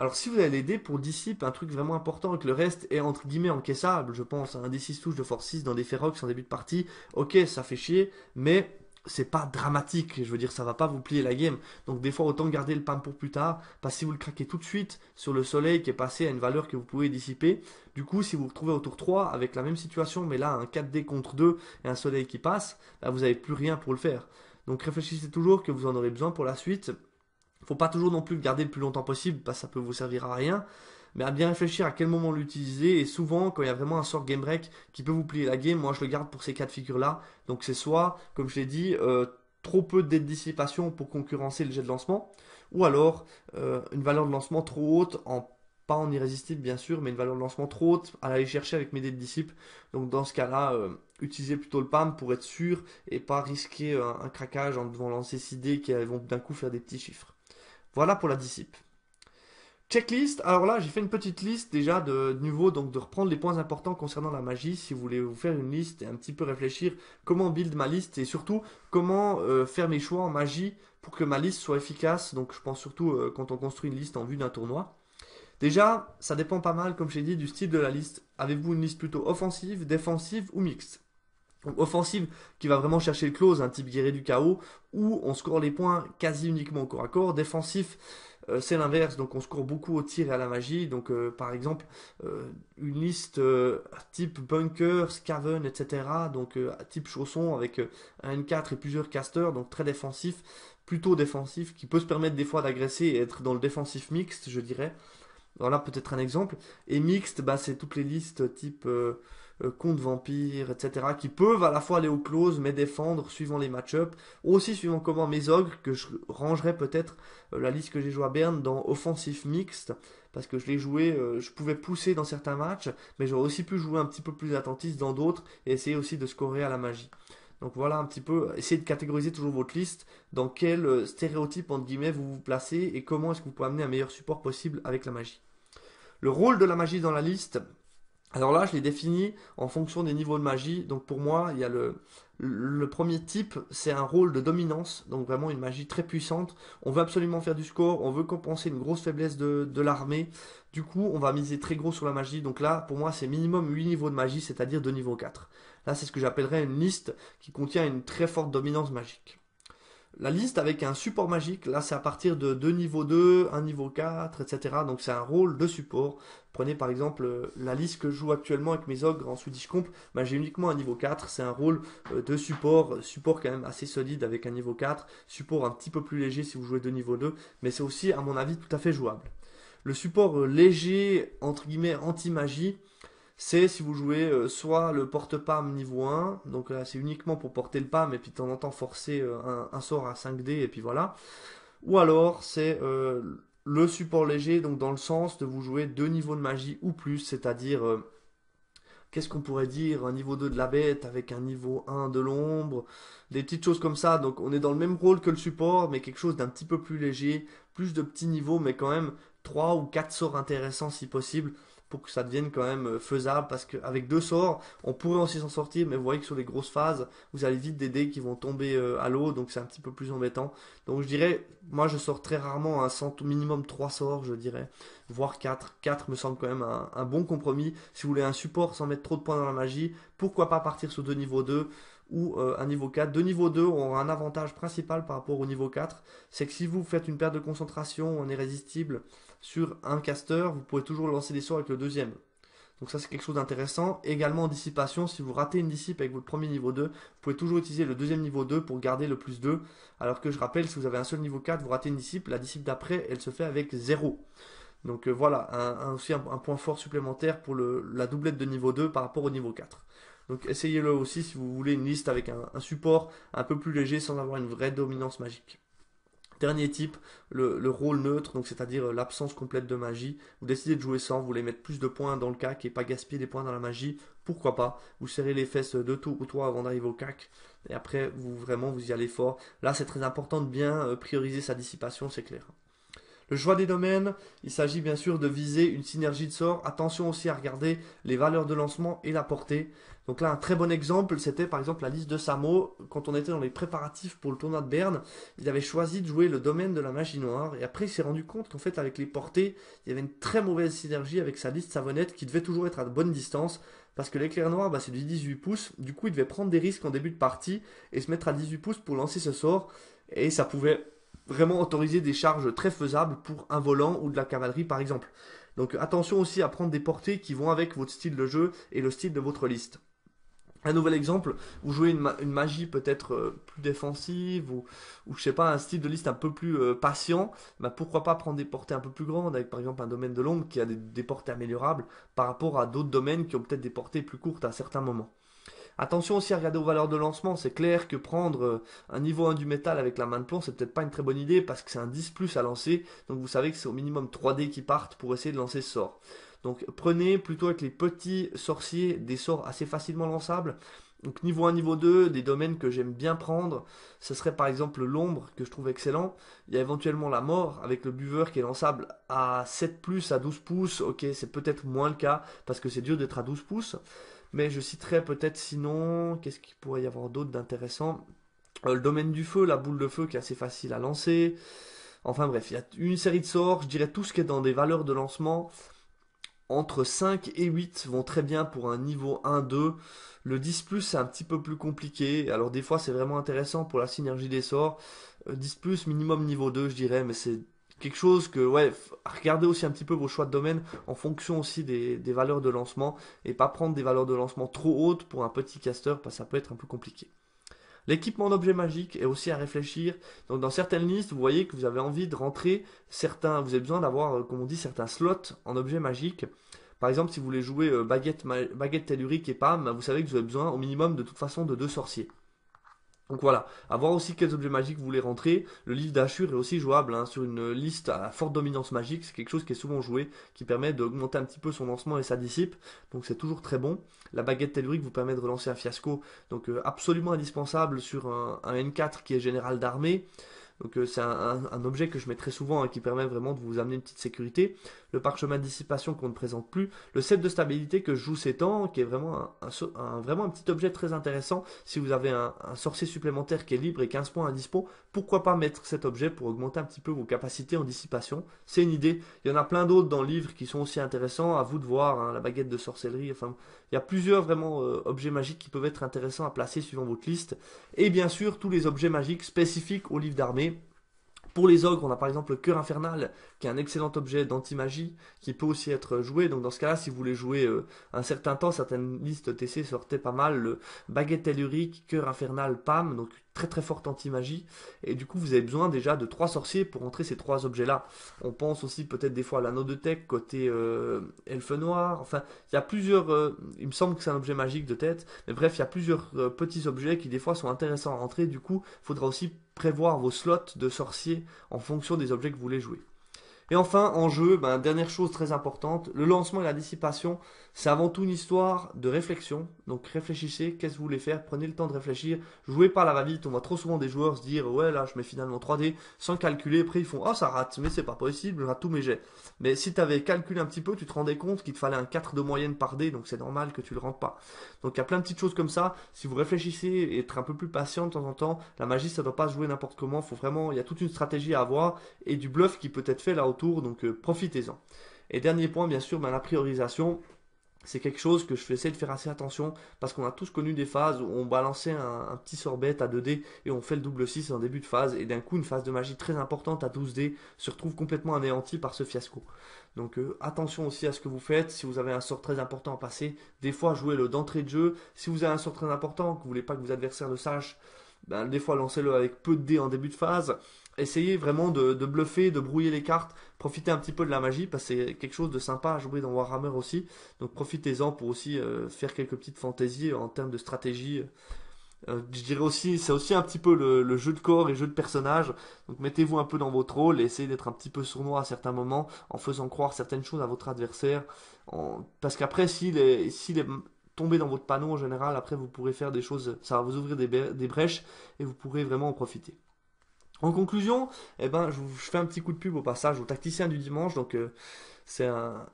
Alors si vous avez les pour dissiper un truc vraiment important et que le reste est entre guillemets encaissable, je pense, à un des 6 touches de force 6 dans des Ferox en début de partie, ok ça fait chier, mais c'est pas dramatique, je veux dire ça va pas vous plier la game. Donc des fois autant garder le pan pour plus tard, parce que si vous le craquez tout de suite sur le soleil qui est passé à une valeur que vous pouvez dissiper, du coup si vous vous retrouvez au tour 3 avec la même situation mais là un 4D contre 2 et un soleil qui passe, bah, vous n'avez plus rien pour le faire. Donc réfléchissez toujours que vous en aurez besoin pour la suite faut pas toujours non plus le garder le plus longtemps possible, parce que ça peut vous servir à rien. Mais à bien réfléchir à quel moment l'utiliser. Et souvent, quand il y a vraiment un sort game break qui peut vous plier la game, moi je le garde pour ces 4 figures là Donc c'est soit, comme je l'ai dit, euh, trop peu de dissipation pour concurrencer le jet de lancement, ou alors euh, une valeur de lancement trop haute pas en irrésistible bien sûr, mais une valeur de lancement trop haute à aller chercher avec mes dés de disciple. Donc dans ce cas-là, euh, utilisez plutôt le PAM pour être sûr et pas risquer un, craquage en devant lancer 6 dés qui vont d'un coup faire des petits chiffres. Voilà pour la disciple. Checklist, alors là j'ai fait une petite liste déjà de, nouveau, donc de reprendre les points importants concernant la magie, si vous voulez vous faire une liste et un petit peu réfléchir comment build ma liste et surtout comment euh, faire mes choix en magie pour que ma liste soit efficace, donc je pense surtout euh, quand on construit une liste en vue d'un tournoi. Déjà, ça dépend pas mal, comme j'ai dit, du style de la liste. Avez-vous une liste plutôt offensive, défensive ou mixte donc, offensive qui va vraiment chercher le close, un type guéré du chaos, où on score les points quasi uniquement au corps à corps. Défensif, euh, c'est l'inverse, donc on score beaucoup au tir et à la magie. Donc euh, par exemple, euh, une liste type bunker, scaven, etc. Donc type chausson avec un N4 et plusieurs casters, donc très défensif, plutôt défensif, qui peut se permettre des fois d'agresser et être dans le défensif mixte, je dirais. Voilà peut-être un exemple. Et mixte, bah, c'est toutes les listes type... Euh, contre Vampire, etc., qui peuvent à la fois aller au close mais défendre suivant les match-ups, aussi suivant comment mes ogres, que je rangerais peut-être euh, la liste que j'ai joué à Berne dans offensif mixte, parce que je l'ai joué, euh, je pouvais pousser dans certains matchs, mais j'aurais aussi pu jouer un petit peu plus attentiste dans d'autres, et essayer aussi de scorer à la magie. Donc voilà un petit peu, essayez de catégoriser toujours votre liste, dans quel stéréotype entre guillemets vous vous placez et comment est-ce que vous pouvez amener un meilleur support possible avec la magie. Le rôle de la magie dans la liste, alors là, je les définis en fonction des niveaux de magie. Donc pour moi, il y a le, premier type, c'est un rôle de dominance, donc vraiment une magie très puissante. On veut absolument faire du score, on veut compenser une grosse faiblesse de, de l'armée. Du coup, on va miser très gros sur la magie. Donc là, pour moi, c'est minimum 8 niveaux de magie, c'est-à-dire de niveaux 4. Là, c'est ce que j'appellerais une liste qui contient une très forte dominance magique la liste avec un support magique, là c'est à partir de deux niveaux 2, un niveau 4, etc. Donc c'est un rôle de support. Prenez par exemple euh, la liste que je joue actuellement avec mes ogres en Swedish Comp, bah, j'ai uniquement un niveau 4, c'est un rôle euh, de support, support quand même assez solide avec un niveau 4, support un petit peu plus léger si vous jouez de niveau 2, mais c'est aussi à mon avis tout à fait jouable. Le support euh, léger, entre guillemets, anti-magie, c'est si vous jouez euh, soit le porte-PAM niveau 1, donc là c'est uniquement pour porter le PAM et puis de temps en temps forcer euh, un, sort à 5D et puis voilà, ou alors c'est euh, le support léger, donc dans le sens de vous jouer deux niveaux de magie ou plus, c'est-à-dire qu'est-ce qu'on pourrait dire, un niveau 2 de la bête avec un niveau 1 de l'ombre, des petites choses comme ça. Donc on est dans le même rôle que le support, mais quelque chose d'un petit peu plus léger, plus de petits niveaux, mais quand même 3 ou 4 sorts intéressants si possible pour que ça devienne quand même euh, faisable parce qu'avec deux sorts, on pourrait aussi s'en sortir, mais vous voyez que sur les grosses phases, vous avez vite des dés qui vont tomber euh, à l'eau, donc c'est un petit peu plus embêtant. Donc je dirais, moi je sors très rarement un minimum trois sorts, je dirais, voire 4. 4 me semble quand même un, bon compromis. Si vous voulez un support sans mettre trop de points dans la magie, pourquoi pas partir sur deux niveaux 2 ou euh, un niveau 4. De niveau 2, on aura un avantage principal par rapport au niveau 4, c'est que si vous faites une perte de concentration on est résistible, sur un caster, vous pouvez toujours lancer des sorts avec le deuxième. Donc ça c'est quelque chose d'intéressant. Également en dissipation, si vous ratez une dissipe avec votre premier niveau 2, vous pouvez toujours utiliser le deuxième niveau 2 pour garder le plus 2. Alors que je rappelle, si vous avez un seul niveau 4, vous ratez une dissipe, la dissipe d'après, elle se fait avec 0. Donc euh, voilà, un, aussi un, point fort supplémentaire pour la doublette de niveau 2 par rapport au niveau 4. Donc essayez-le aussi si vous voulez une liste avec un support un peu plus léger sans avoir une vraie dominance magique. Dernier type, le, rôle neutre, donc c'est-à-dire euh, l'absence complète de magie. Vous décidez de jouer sans, vous voulez mettre plus de points dans le CAC et pas gaspiller des points dans la magie, pourquoi pas. Vous serrez les fesses deux tours ou trois avant d'arriver au CAC et après vous vraiment vous y allez fort. Là c'est très important de bien euh, prioriser sa dissipation, c'est clair. Le choix des domaines, il s'agit bien sûr de viser une synergie de sorts. Attention aussi à regarder les valeurs de lancement et la portée. Donc là, un très bon exemple, c'était par exemple la liste de Samo. Quand on était dans les préparatifs pour le tournoi de Berne, il avait choisi de jouer le domaine de la magie noire. Et après, il s'est rendu compte qu'en fait, avec les portées, il y avait une très mauvaise synergie avec sa liste savonnette qui devait toujours être à de bonne distance. Parce que l'éclair noir, bah, c'est du 18 pouces. Du coup, il devait prendre des risques en début de partie et se mettre à 18 pouces pour lancer ce sort. Et ça pouvait vraiment autoriser des charges très faisables pour un volant ou de la cavalerie, par exemple. Donc attention aussi à prendre des portées qui vont avec votre style de jeu et le style de votre liste. Un nouvel exemple, vous jouez une, magie peut-être euh, plus défensive ou, je sais pas, un style de liste un peu plus euh, patient, bah pourquoi pas prendre des portées un peu plus grandes avec par exemple un domaine de l'ombre qui a des, portées améliorables par rapport à d'autres domaines qui ont peut-être des portées plus courtes à certains moments. Attention aussi à regarder aux valeurs de lancement, c'est clair que prendre euh, un niveau 1 du métal avec la main de plomb c'est peut-être pas une très bonne idée parce que c'est un 10 plus à lancer, donc vous savez que c'est au minimum 3 d qui partent pour essayer de lancer ce sort. Donc prenez plutôt avec les petits sorciers des sorts assez facilement lançables. Donc niveau 1, niveau 2, des domaines que j'aime bien prendre, ce serait par exemple l'ombre que je trouve excellent. Il y a éventuellement la mort avec le buveur qui est lançable à 7 à 12 pouces. Ok, c'est peut-être moins le cas parce que c'est dur d'être à 12 pouces. Mais je citerai peut-être sinon, qu'est-ce qu'il pourrait y avoir d'autre d'intéressant euh, Le domaine du feu, la boule de feu qui est assez facile à lancer. Enfin bref, il y a une série de sorts, je dirais tout ce qui est dans des valeurs de lancement entre 5 et 8 vont très bien pour un niveau 1-2. Le 10 plus c'est un petit peu plus compliqué. Alors des fois c'est vraiment intéressant pour la synergie des sorts. 10 euh, plus minimum niveau 2 je dirais, mais c'est quelque chose que ouais, regardez aussi un petit peu vos choix de domaine en fonction aussi des, des valeurs de lancement et pas prendre des valeurs de lancement trop hautes pour un petit caster parce que ça peut être un peu compliqué. L'équipement d'objets magiques est aussi à réfléchir. Donc dans certaines listes, vous voyez que vous avez envie de rentrer certains, vous avez besoin d'avoir, euh, comme on dit, certains slots en objets magiques. Par exemple, si vous voulez jouer euh, baguette, baguette tellurique et pam, vous savez que vous avez besoin au minimum de toute façon de deux sorciers. Donc voilà, à voir aussi quels objets magiques vous voulez rentrer. Le livre d'Achur est aussi jouable hein, sur une liste à forte dominance magique, c'est quelque chose qui est souvent joué, qui permet d'augmenter un petit peu son lancement et sa dissipe, donc c'est toujours très bon. La baguette tellurique vous permet de relancer un fiasco, donc euh, absolument indispensable sur un, N4 qui est général d'armée. Donc euh, c'est un, objet que je mets très souvent et hein, qui permet vraiment de vous amener une petite sécurité le parchemin de dissipation qu'on ne présente plus, le set de stabilité que joue ces temps, qui est vraiment un, vraiment un petit objet très intéressant. Si vous avez un, sorcier supplémentaire qui est libre et 15 points à dispo, pourquoi pas mettre cet objet pour augmenter un petit peu vos capacités en dissipation C'est une idée. Il y en a plein d'autres dans le livre qui sont aussi intéressants, à vous de voir, hein, la baguette de sorcellerie, enfin, il y a plusieurs vraiment euh, objets magiques qui peuvent être intéressants à placer suivant votre liste. Et bien sûr, tous les objets magiques spécifiques au livre d'armée. Pour les ogres, on a par exemple le cœur infernal qui est un excellent objet d'anti-magie, qui peut aussi être joué. Donc dans ce cas-là, si vous voulez jouer euh, un certain temps, certaines listes TC sortaient pas mal le baguette tellurique, cœur infernal, pam, donc très très forte anti-magie. Et du coup, vous avez besoin déjà de trois sorciers pour entrer ces trois objets-là. On pense aussi peut-être des fois à l'anneau de tech côté euh, elfe noir. Enfin, il y a plusieurs. Euh, il me semble que c'est un objet magique de tête. Mais bref, il y a plusieurs petits objets qui des fois sont intéressants à entrer, Du coup, il faudra aussi prévoir vos slots de sorciers en fonction des objets que vous voulez jouer. Et enfin, en jeu, ben, dernière chose très importante, le lancement et la dissipation c'est avant tout une histoire de réflexion. Donc réfléchissez, qu'est-ce que vous voulez faire Prenez le temps de réfléchir. Jouez pas la va-vite. On voit trop souvent des joueurs se dire ouais là je mets finalement 3D sans calculer. Après ils font oh, ça rate, mais c'est pas possible, je rate tous mes jets. Mais si tu avais calculé un petit peu, tu te rendais compte qu'il te fallait un 4 de moyenne par dé, donc c'est normal que tu le rentres pas. Donc il y a plein de petites choses comme ça. Si vous réfléchissez et être un peu plus patient de temps en temps, la magie ça doit pas se jouer n'importe comment. Faut vraiment, il y a toute une stratégie à avoir et du bluff qui peut être fait là autour. Donc euh, profitez-en. Et dernier point, bien sûr, ben, la priorisation c'est quelque chose que je fais essayer de faire assez attention parce qu'on a tous connu des phases où on balançait un, petit petit bête à 2D et on fait le double 6 en début de phase et d'un coup une phase de magie très importante à 12D se retrouve complètement anéantie par ce fiasco. Donc euh, attention aussi à ce que vous faites, si vous avez un sort très important à passer, des fois jouez-le d'entrée de jeu, si vous avez un sort très important, que vous voulez pas que vos adversaires le sachent, ben, des fois lancez-le avec peu de dés en début de phase, essayez vraiment de, bluffer, de brouiller les cartes, profitez un petit peu de la magie, parce que c'est quelque chose de sympa à jouer dans Warhammer aussi. Donc profitez-en pour aussi euh, faire quelques petites fantaisies euh, en termes de stratégie. Euh, je dirais aussi, c'est aussi un petit peu le, jeu de corps et jeu de personnage. Donc mettez-vous un peu dans votre rôle et essayez d'être un petit peu sournois à certains moments en faisant croire certaines choses à votre adversaire. Parce qu'après, s'il est, s'il est tombé dans votre panneau en général, après vous pourrez faire des choses, ça va vous ouvrir des brèches et vous pourrez vraiment en profiter. En conclusion, eh ben, je, vous, fais un petit coup de pub au passage au tacticien du dimanche. Donc, euh, c'est un,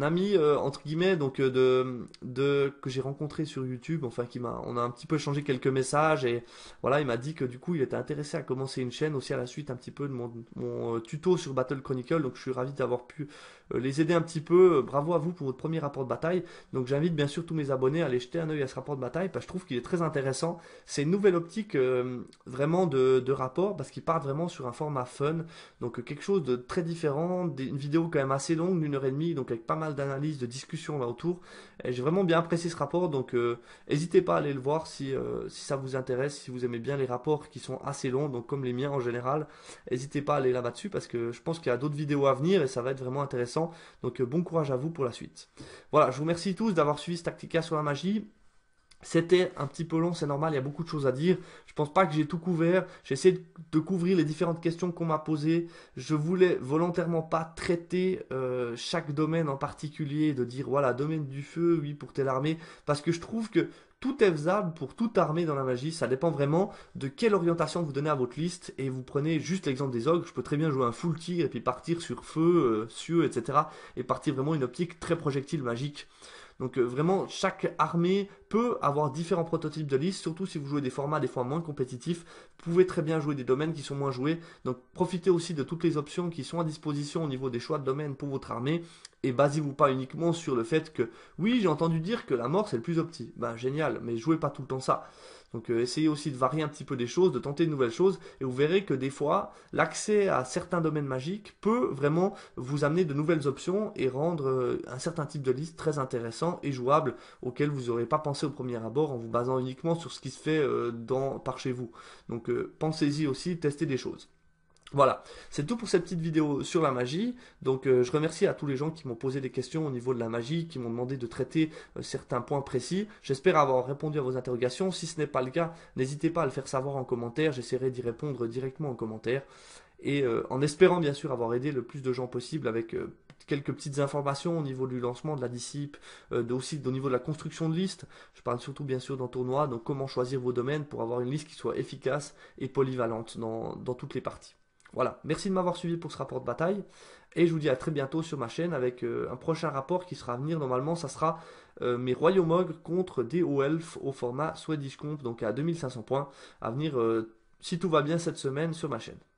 ami euh, entre guillemets donc euh, de, que j'ai rencontré sur YouTube enfin qui m'a on a un petit peu échangé quelques messages et voilà il m'a dit que du coup il était intéressé à commencer une chaîne aussi à la suite un petit peu de mon, euh, tuto sur Battle Chronicle donc je suis ravi d'avoir pu les aider un petit peu bravo à vous pour votre premier rapport de bataille donc j'invite bien sûr tous mes abonnés à aller jeter un œil à ce rapport de bataille parce que je trouve qu'il est très intéressant c'est une nouvelle optique vraiment de, de rapport parce qu'il part vraiment sur un format fun donc quelque chose de très différent une vidéo quand même assez longue d'une heure et demie, donc avec pas mal d'analyses, de discussions là autour. Et j'ai vraiment bien apprécié ce rapport, donc euh, n'hésitez pas à aller le voir si, euh, si ça vous intéresse, si vous aimez bien les rapports qui sont assez longs, donc comme les miens en général. N'hésitez pas à aller là-bas dessus parce que je pense qu'il y a d'autres vidéos à venir et ça va être vraiment intéressant. Donc euh, bon courage à vous pour la suite. Voilà, je vous remercie tous d'avoir suivi ce Tactica sur la magie. C'était un petit peu long, c'est normal, il y a beaucoup de choses à dire. Je pense pas que j'ai tout couvert. J'ai essayé de couvrir les différentes questions qu'on m'a posées. Je voulais volontairement pas traiter euh, chaque domaine en particulier, de dire voilà, domaine du feu, oui, pour telle armée, parce que je trouve que tout est faisable pour toute armée dans la magie. Ça dépend vraiment de quelle orientation vous donnez à votre liste. Et vous prenez juste l'exemple des ogres. Je peux très bien jouer un full tir et puis partir sur feu, euh, cieux, etc. Et partir vraiment une optique très projectile magique. Donc euh, vraiment, chaque armée peut avoir différents prototypes de liste, surtout si vous jouez des formats des fois moins compétitifs. Vous pouvez très bien jouer des domaines qui sont moins joués. Donc profitez aussi de toutes les options qui sont à disposition au niveau des choix de domaines pour votre armée. Et basez-vous pas uniquement sur le fait que oui, j'ai entendu dire que la mort c'est le plus opti. Ben génial, mais jouez pas tout le temps ça. Donc euh, essayez aussi de varier un petit peu des choses, de tenter de nouvelles choses, et vous verrez que des fois, l'accès à certains domaines magiques peut vraiment vous amener de nouvelles options et rendre euh, un certain type de liste très intéressant et jouable, auquel vous n'aurez pas pensé au premier abord en vous basant uniquement sur ce qui se fait euh, dans, par chez vous. Donc pensez-y aussi, testez des choses. Voilà, c'est tout pour cette petite vidéo sur la magie. Donc euh, je remercie à tous les gens qui m'ont posé des questions au niveau de la magie, qui m'ont demandé de traiter euh, certains points précis. J'espère avoir répondu à vos interrogations. Si ce n'est pas le cas, n'hésitez pas à le faire savoir en commentaire. J'essaierai d'y répondre directement en commentaire. Et euh, en espérant bien sûr avoir aidé le plus de gens possible avec quelques petites informations au niveau du lancement de la disciple, aussi au niveau de la construction de liste. Je parle surtout bien sûr dans tournoi, donc comment choisir vos domaines pour avoir une liste qui soit efficace et polyvalente dans toutes les parties. Voilà, merci de m'avoir suivi pour ce rapport de bataille. Et je vous dis à très bientôt sur ma chaîne avec euh, un prochain rapport qui sera à venir. Normalement, ça sera euh, mes Royaumes Ogres contre des Elf au format Swedish Comp, donc à 2500 points, à venir euh, si tout va bien cette semaine sur ma chaîne.